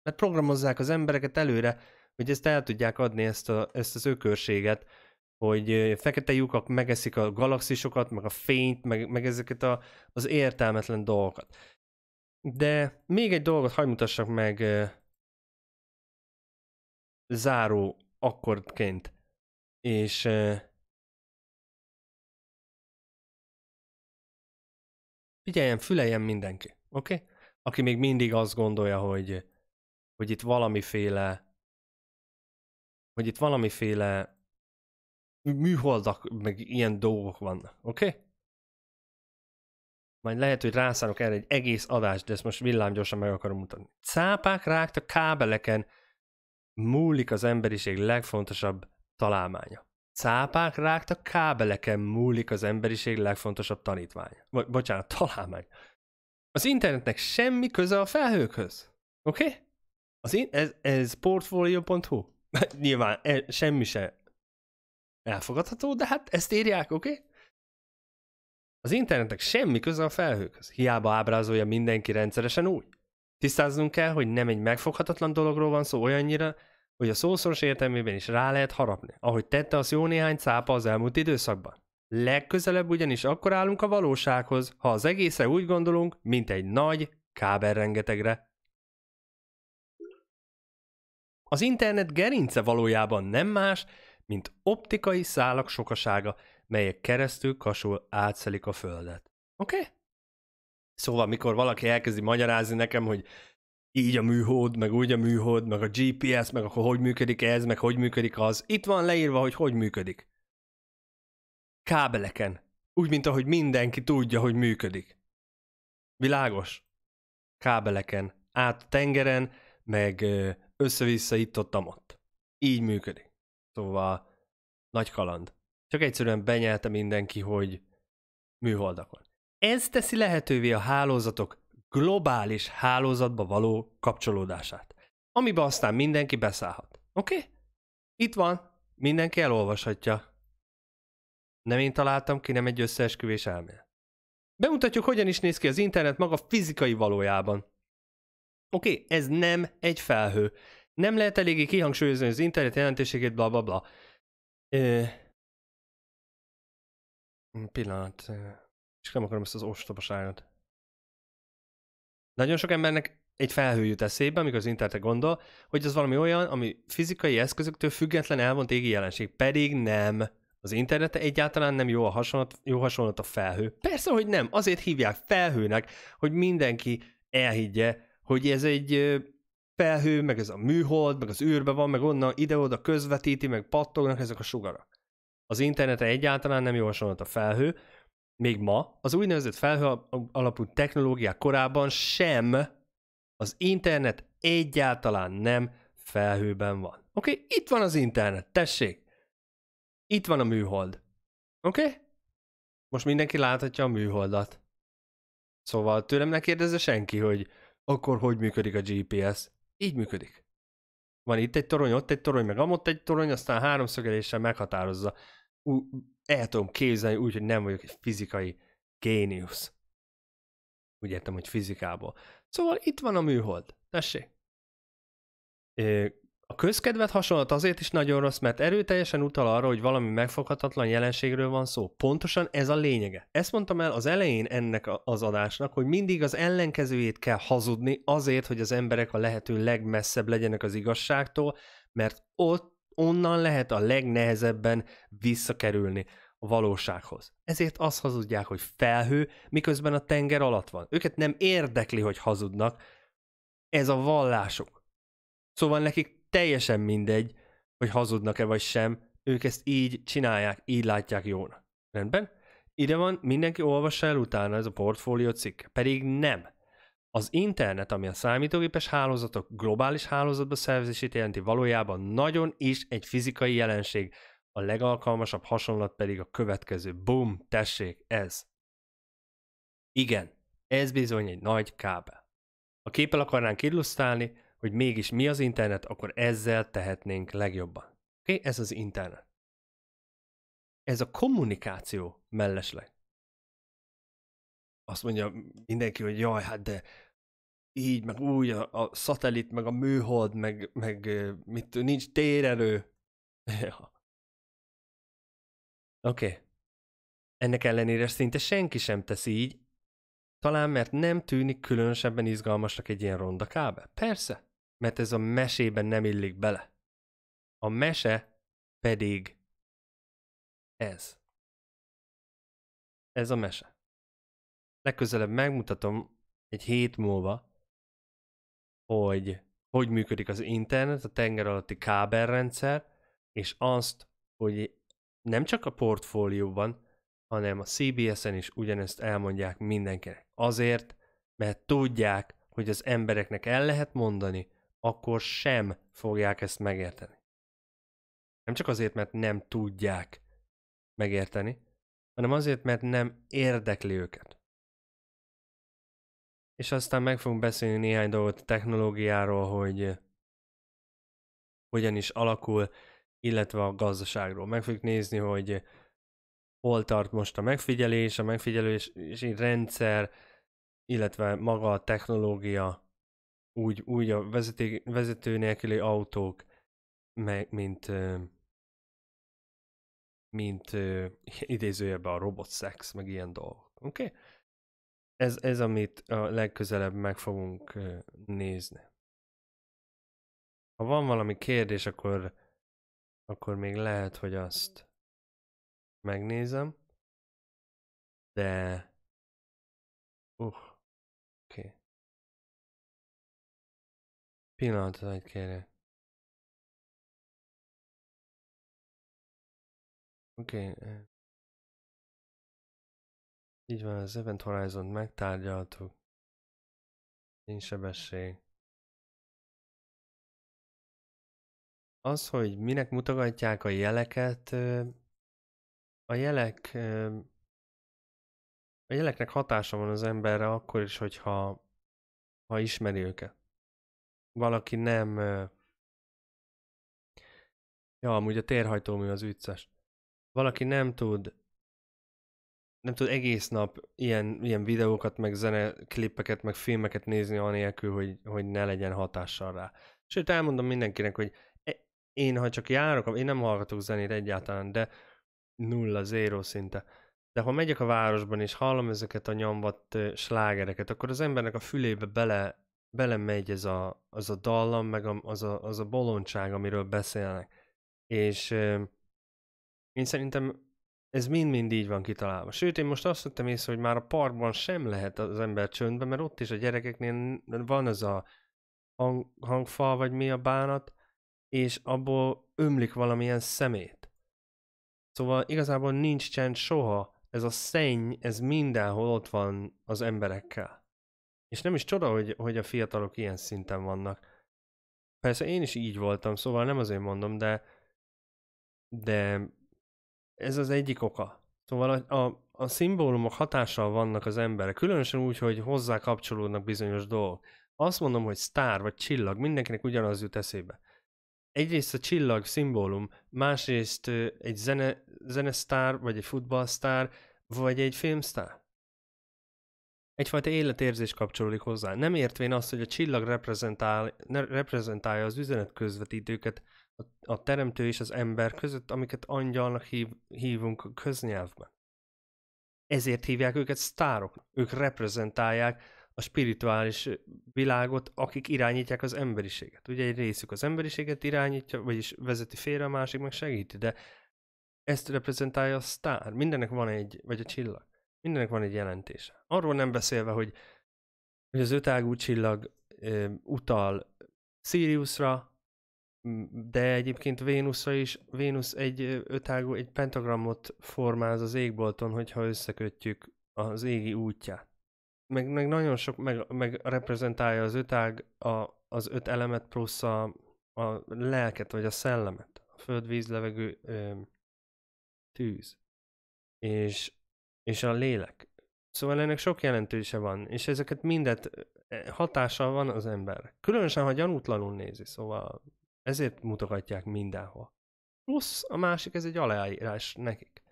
Mert programozzák az embereket előre, hogy ezt el tudják adni ezt, a, ezt az ökörséget, hogy fekete lyukak megeszik a galaxisokat, meg a fényt, meg, meg ezeket a, az értelmetlen dolgokat. De még egy dolgot hagyd mutassak meg záró akkordként. És figyeljen, füleljen mindenki, oké? Okay? Aki még mindig azt gondolja, hogy, hogy itt valamiféle hogy itt valamiféle műholdak, meg ilyen dolgok vannak, oké? Okay? Majd lehet, hogy rászánok erre egy egész adást, de ezt most villámgyorsan meg akarom mutatni. Cápák rágtak kábeleken, múlik az emberiség legfontosabb találmánya. Cápák rágtak kábeleken, múlik az emberiség legfontosabb tanítványa. Vagy bocsánat, találmány. Az internetnek semmi köze a felhőkhöz. Oké? Okay? in- ez, ez portfolio.hu. Nyilván e, semmi se Elfogadható, de hát ezt írják, oké? Okay? Az internetek semmi köze a felhőkhöz, hiába ábrázolja mindenki rendszeresen úgy. Tisztáznunk kell, hogy nem egy megfoghatatlan dologról van szó olyannyira, hogy a szószoros értelmében is rá lehet harapni, ahogy tette az jó néhány cápa az elmúlt időszakban. Legközelebb ugyanis akkor állunk a valósághoz, ha az egészre úgy gondolunk, mint egy nagy kábel rengetegre. Az internet gerince valójában nem más, mint optikai szálak sokasága, melyek keresztül kasul átszelik a földet. Oké? Okay? Szóval, mikor valaki elkezdi magyarázni nekem, hogy így a műhód, meg úgy a műhód, meg a GPS, meg akkor hogy működik ez, meg hogy működik az, itt van leírva, hogy hogy működik. Kábeleken. Úgy, mint ahogy mindenki tudja, hogy működik. Világos? Kábeleken. Át tengeren, meg össze-vissza itt-ott-ott. Így működik. Szóval nagy kaland. Csak egyszerűen benyelte mindenki, hogy műholdakon. Ez teszi lehetővé a hálózatok globális hálózatba való kapcsolódását, amiben aztán mindenki beszállhat. Oké? Okay? Itt van, mindenki elolvashatja. Nem én találtam ki, nem egy összeesküvés elmélet. Bemutatjuk, hogyan is néz ki az internet maga fizikai valójában. Oké, okay, ez nem egy felhő, nem lehet eléggé kihangsúlyozni az internet jelentőségét, bla bla bla. Ö... Mm, pillanat. És nem akarom ezt az ostobaságot. Nagyon sok embernek egy felhő jut eszébe, amikor az internetre gondol, hogy ez valami olyan, ami fizikai eszközöktől független elvont égi jelenség. Pedig nem. Az internete egyáltalán nem jó, a hasonlat, jó hasonlat a felhő. Persze, hogy nem. Azért hívják felhőnek, hogy mindenki elhiggye, hogy ez egy felhő, meg ez a műhold, meg az űrbe van, meg onnan ide-oda közvetíti, meg pattognak ezek a sugarak. Az interneten egyáltalán nem jósolhat a felhő, még ma az úgynevezett felhő alapú technológiák korában sem az internet egyáltalán nem felhőben van. Oké, okay? itt van az internet, tessék! Itt van a műhold. Oké? Okay? Most mindenki láthatja a műholdat. Szóval tőlem ne kérdezze senki, hogy akkor hogy működik a GPS. Így működik. Van itt egy torony, ott egy torony, meg amott egy torony, aztán háromszögeléssel meghatározza. U- el tudom képzelni úgy, hogy nem vagyok egy fizikai géniusz. Úgy értem, hogy fizikából. Szóval itt van a műhold. Tessék. A közkedvet hasonlat azért is nagyon rossz, mert erőteljesen utal arra, hogy valami megfoghatatlan jelenségről van szó. Pontosan ez a lényege. Ezt mondtam el az elején ennek az adásnak, hogy mindig az ellenkezőjét kell hazudni azért, hogy az emberek a lehető legmesszebb legyenek az igazságtól, mert ott onnan lehet a legnehezebben visszakerülni a valósághoz. Ezért azt hazudják, hogy felhő, miközben a tenger alatt van. Őket nem érdekli, hogy hazudnak. Ez a vallásuk. Szóval nekik teljesen mindegy, hogy hazudnak-e vagy sem, ők ezt így csinálják, így látják jónak. Rendben? Ide van, mindenki olvassa el utána ez a portfólió cikk. Pedig nem. Az internet, ami a számítógépes hálózatok globális hálózatba szervezését jelenti, valójában nagyon is egy fizikai jelenség. A legalkalmasabb hasonlat pedig a következő. Bum, tessék, ez. Igen, ez bizony egy nagy kábel. A képpel akarnánk illusztrálni, hogy mégis mi az internet, akkor ezzel tehetnénk legjobban. Oké? Okay? Ez az internet. Ez a kommunikáció mellesleg. Azt mondja mindenki, hogy jaj, hát de így, meg úgy, a, a szatellit, meg a műhold, meg, meg mit, nincs térerő. Ja. Oké. Okay. Ennek ellenére szinte senki sem teszi így, talán mert nem tűnik különösebben izgalmasnak egy ilyen ronda kábel. Persze mert ez a mesében nem illik bele. A mese pedig ez. Ez a mese. Legközelebb megmutatom egy hét múlva, hogy hogy működik az internet, a tenger alatti kábelrendszer, és azt, hogy nem csak a portfólióban, hanem a CBS-en is ugyanezt elmondják mindenkinek. Azért, mert tudják, hogy az embereknek el lehet mondani, akkor sem fogják ezt megérteni. Nem csak azért, mert nem tudják megérteni, hanem azért, mert nem érdekli őket. És aztán meg fogunk beszélni néhány dolgot a technológiáról, hogy eh, hogyan is alakul, illetve a gazdaságról. Meg fogjuk nézni, hogy eh, hol tart most a megfigyelés, a megfigyelési rendszer, illetve maga a technológia úgy, úgy a vezeté, vezető nélküli autók, meg, mint, mint idézőjebben a robot szex, meg ilyen dolgok. Oké? Okay? Ez, ez, amit a legközelebb meg fogunk nézni. Ha van valami kérdés, akkor, akkor még lehet, hogy azt megnézem. De... Uh, Pillanatot adj kérek. Oké. Okay. Eh. Így van, az Event horizon megtárgyaltuk. Nincs sebesség. Az, hogy minek mutogatják a jeleket, a jelek a jeleknek hatása van az emberre akkor is, hogyha ha ismeri őket valaki nem... Ja, amúgy a térhajtómű az vicces. Valaki nem tud nem tud egész nap ilyen, ilyen videókat, meg zeneklippeket, meg filmeket nézni anélkül, hogy, hogy ne legyen hatással rá. Sőt, elmondom mindenkinek, hogy e, én, ha csak járok, én nem hallgatok zenét egyáltalán, de nulla, zéro szinte. De ha megyek a városban és hallom ezeket a nyomvat slágereket, akkor az embernek a fülébe bele belemegy ez a, az a dallam, meg a, az, a, az a bolondság, amiről beszélnek. És euh, én szerintem ez mind-mind így van kitalálva. Sőt, én most azt vettem észre, hogy már a parkban sem lehet az ember csöndben, mert ott is a gyerekeknél van az a hang, hangfal, vagy mi a bánat, és abból ömlik valamilyen szemét. Szóval igazából nincs csend soha, ez a szenny, ez mindenhol ott van az emberekkel. És nem is csoda, hogy, hogy a fiatalok ilyen szinten vannak. Persze én is így voltam, szóval nem azért mondom, de de ez az egyik oka. Szóval a, a, a szimbólumok hatással vannak az emberek, különösen úgy, hogy hozzá kapcsolódnak bizonyos dolgok. Azt mondom, hogy sztár vagy csillag, mindenkinek ugyanaz jut eszébe. Egyrészt a csillag szimbólum, másrészt egy zene, zenesztár, vagy egy futballsztár, vagy egy filmsztár egyfajta életérzés kapcsolódik hozzá. Nem értvén azt, hogy a csillag reprezentál, reprezentálja az üzenet közvetítőket a, a teremtő és az ember között, amiket angyalnak hív, hívunk köznyelvben. Ezért hívják őket sztárok. Ők reprezentálják a spirituális világot, akik irányítják az emberiséget. Ugye egy részük az emberiséget irányítja, vagyis vezeti félre, a másik meg segíti, de ezt reprezentálja a sztár. Mindennek van egy, vagy a csillag mindennek van egy jelentése. Arról nem beszélve, hogy, hogy az ötágú csillag ö, utal Siriusra, de egyébként Vénuszra is. Vénusz egy ötágú, egy pentagramot formáz az égbolton, hogyha összekötjük az égi útját. Meg, meg nagyon sok, meg, meg reprezentálja az ötág a, az öt elemet plusz a, a lelket, vagy a szellemet. A föld, víz, levegő, ö, tűz. És és a lélek. Szóval ennek sok jelentőse van, és ezeket mindet e, hatással van az ember. Különösen, ha gyanútlanul nézi, szóval ezért mutogatják mindenhol. Plusz a másik, ez egy aláírás nekik.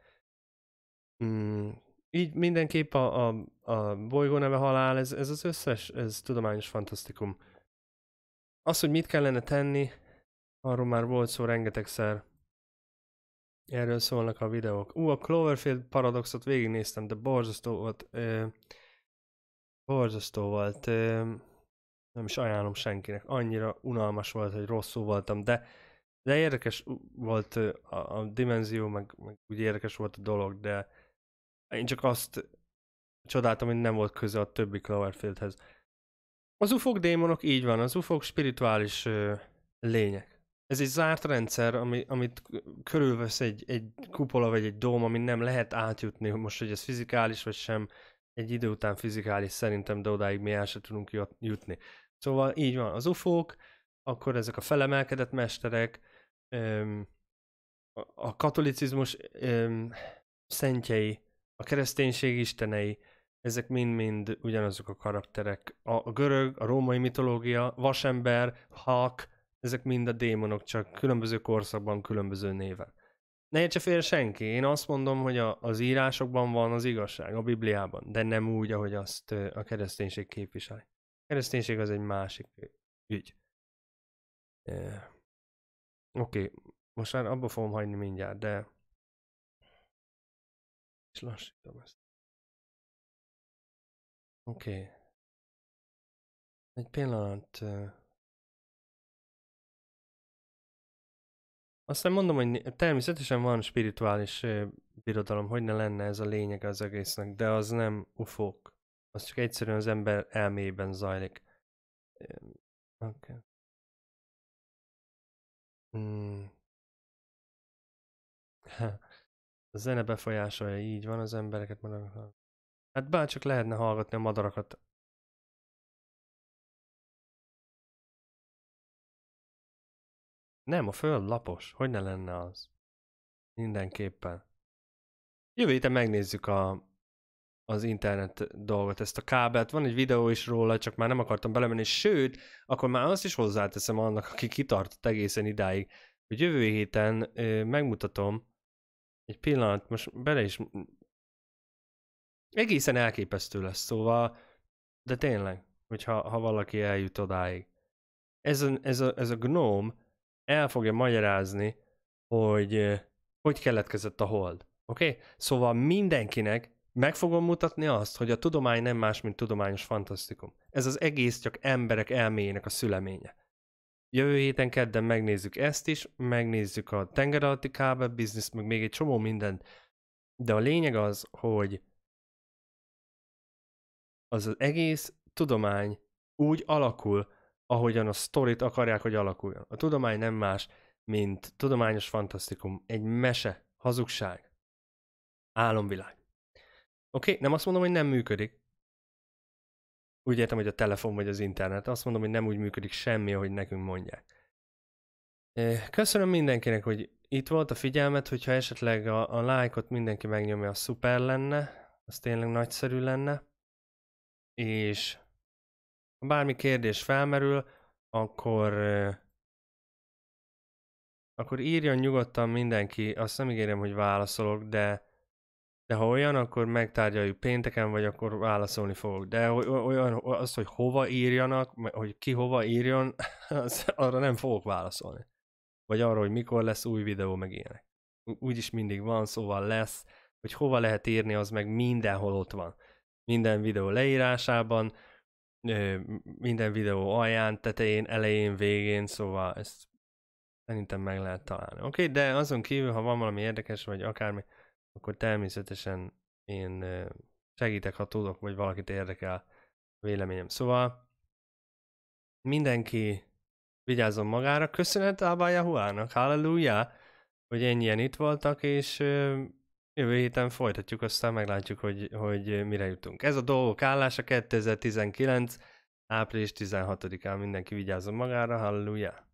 Mm, így mindenképp a, a, a bolygó neve halál, ez, ez az összes, ez tudományos fantasztikum. Az, hogy mit kellene tenni, arról már volt szó rengetegszer, Erről szólnak a videók. Ú, a Cloverfield paradoxot végignéztem, de borzasztó volt. Ö, borzasztó volt. Ö, nem is ajánlom senkinek. Annyira unalmas volt, hogy rosszul voltam, de de érdekes volt a, a dimenzió, meg, meg úgy érdekes volt a dolog, de én csak azt csodáltam, hogy nem volt köze a többi Cloverfieldhez. Az ufók démonok így van, az ufók spirituális ö, lények ez egy zárt rendszer, ami, amit körülvesz egy, egy kupola vagy egy dóm, ami nem lehet átjutni, most hogy ez fizikális vagy sem, egy idő után fizikális szerintem, de odáig mi el sem tudunk jutni. Szóval így van, az ufók, akkor ezek a felemelkedett mesterek, a katolicizmus szentjei, a kereszténység istenei, ezek mind-mind ugyanazok a karakterek. A görög, a római mitológia, vasember, hak, ezek mind a démonok, csak különböző korszakban különböző néven. Ne értse fél senki, én azt mondom, hogy a, az írásokban van az igazság, a Bibliában, de nem úgy, ahogy azt a kereszténység képviseli. A kereszténység az egy másik ügy. E, Oké, okay. most már abba fogom hagyni mindjárt, de... És lassítom ezt. Oké. Okay. Egy pillanat... Uh... Aztán mondom, hogy természetesen van spirituális birodalom, hogy ne lenne ez a lényeg az egésznek, de az nem ufók. Az csak egyszerűen az ember elmében zajlik. Oké. Okay. Hmm. A zene befolyásolja, így van az embereket. Hát bárcsak lehetne hallgatni a madarakat Nem, a föld lapos. Hogy ne lenne az? Mindenképpen. Jövő héten megnézzük a, az internet dolgot, ezt a kábelt. Van egy videó is róla, csak már nem akartam belemenni. Sőt, akkor már azt is hozzáteszem annak, aki kitartott egészen idáig, hogy jövő héten ö, megmutatom egy pillanat, most bele is egészen elképesztő lesz, szóval de tényleg, hogyha ha valaki eljut odáig. Ez a, ez a, ez a gnóm el fogja magyarázni, hogy hogy keletkezett a hold. Oké? Okay? Szóval mindenkinek meg fogom mutatni azt, hogy a tudomány nem más, mint tudományos fantasztikum. Ez az egész csak emberek elméjének a szüleménye. Jövő héten kedden megnézzük ezt is, megnézzük a tengeralatti kábel bizniszt, meg még egy csomó mindent. De a lényeg az, hogy az az egész tudomány úgy alakul, ahogyan a sztorit akarják, hogy alakuljon. A tudomány nem más, mint tudományos fantasztikum, egy mese, hazugság, álomvilág. Oké, okay, nem azt mondom, hogy nem működik. Úgy értem, hogy a telefon vagy az internet. Azt mondom, hogy nem úgy működik semmi, ahogy nekünk mondják. Köszönöm mindenkinek, hogy itt volt a figyelmet, hogyha esetleg a, a lájkot mindenki megnyomja, a szuper lenne, az tényleg nagyszerű lenne. És ha bármi kérdés felmerül, akkor akkor írjon nyugodtan mindenki, azt nem ígérem, hogy válaszolok, de de ha olyan, akkor megtárgyaljuk pénteken, vagy akkor válaszolni fogok. De olyan, az, hogy hova írjanak, hogy ki hova írjon, az, arra nem fogok válaszolni. Vagy arra, hogy mikor lesz új videó, meg ilyenek. Úgyis mindig van, szóval lesz, hogy hova lehet írni, az meg mindenhol ott van. Minden videó leírásában, minden videó alján, tetején, elején, végén, szóval ezt szerintem meg lehet találni. Oké, okay, de azon kívül, ha van valami érdekes, vagy akármi, akkor természetesen én segítek, ha tudok, vagy valakit érdekel véleményem. Szóval mindenki vigyázzon magára. Köszönet Ábá Jahuának, halleluja, hogy ennyien itt voltak, és Jövő héten folytatjuk, aztán meglátjuk, hogy, hogy mire jutunk. Ez a dolgok állása 2019. április 16-án mindenki vigyázzon magára, halleluja!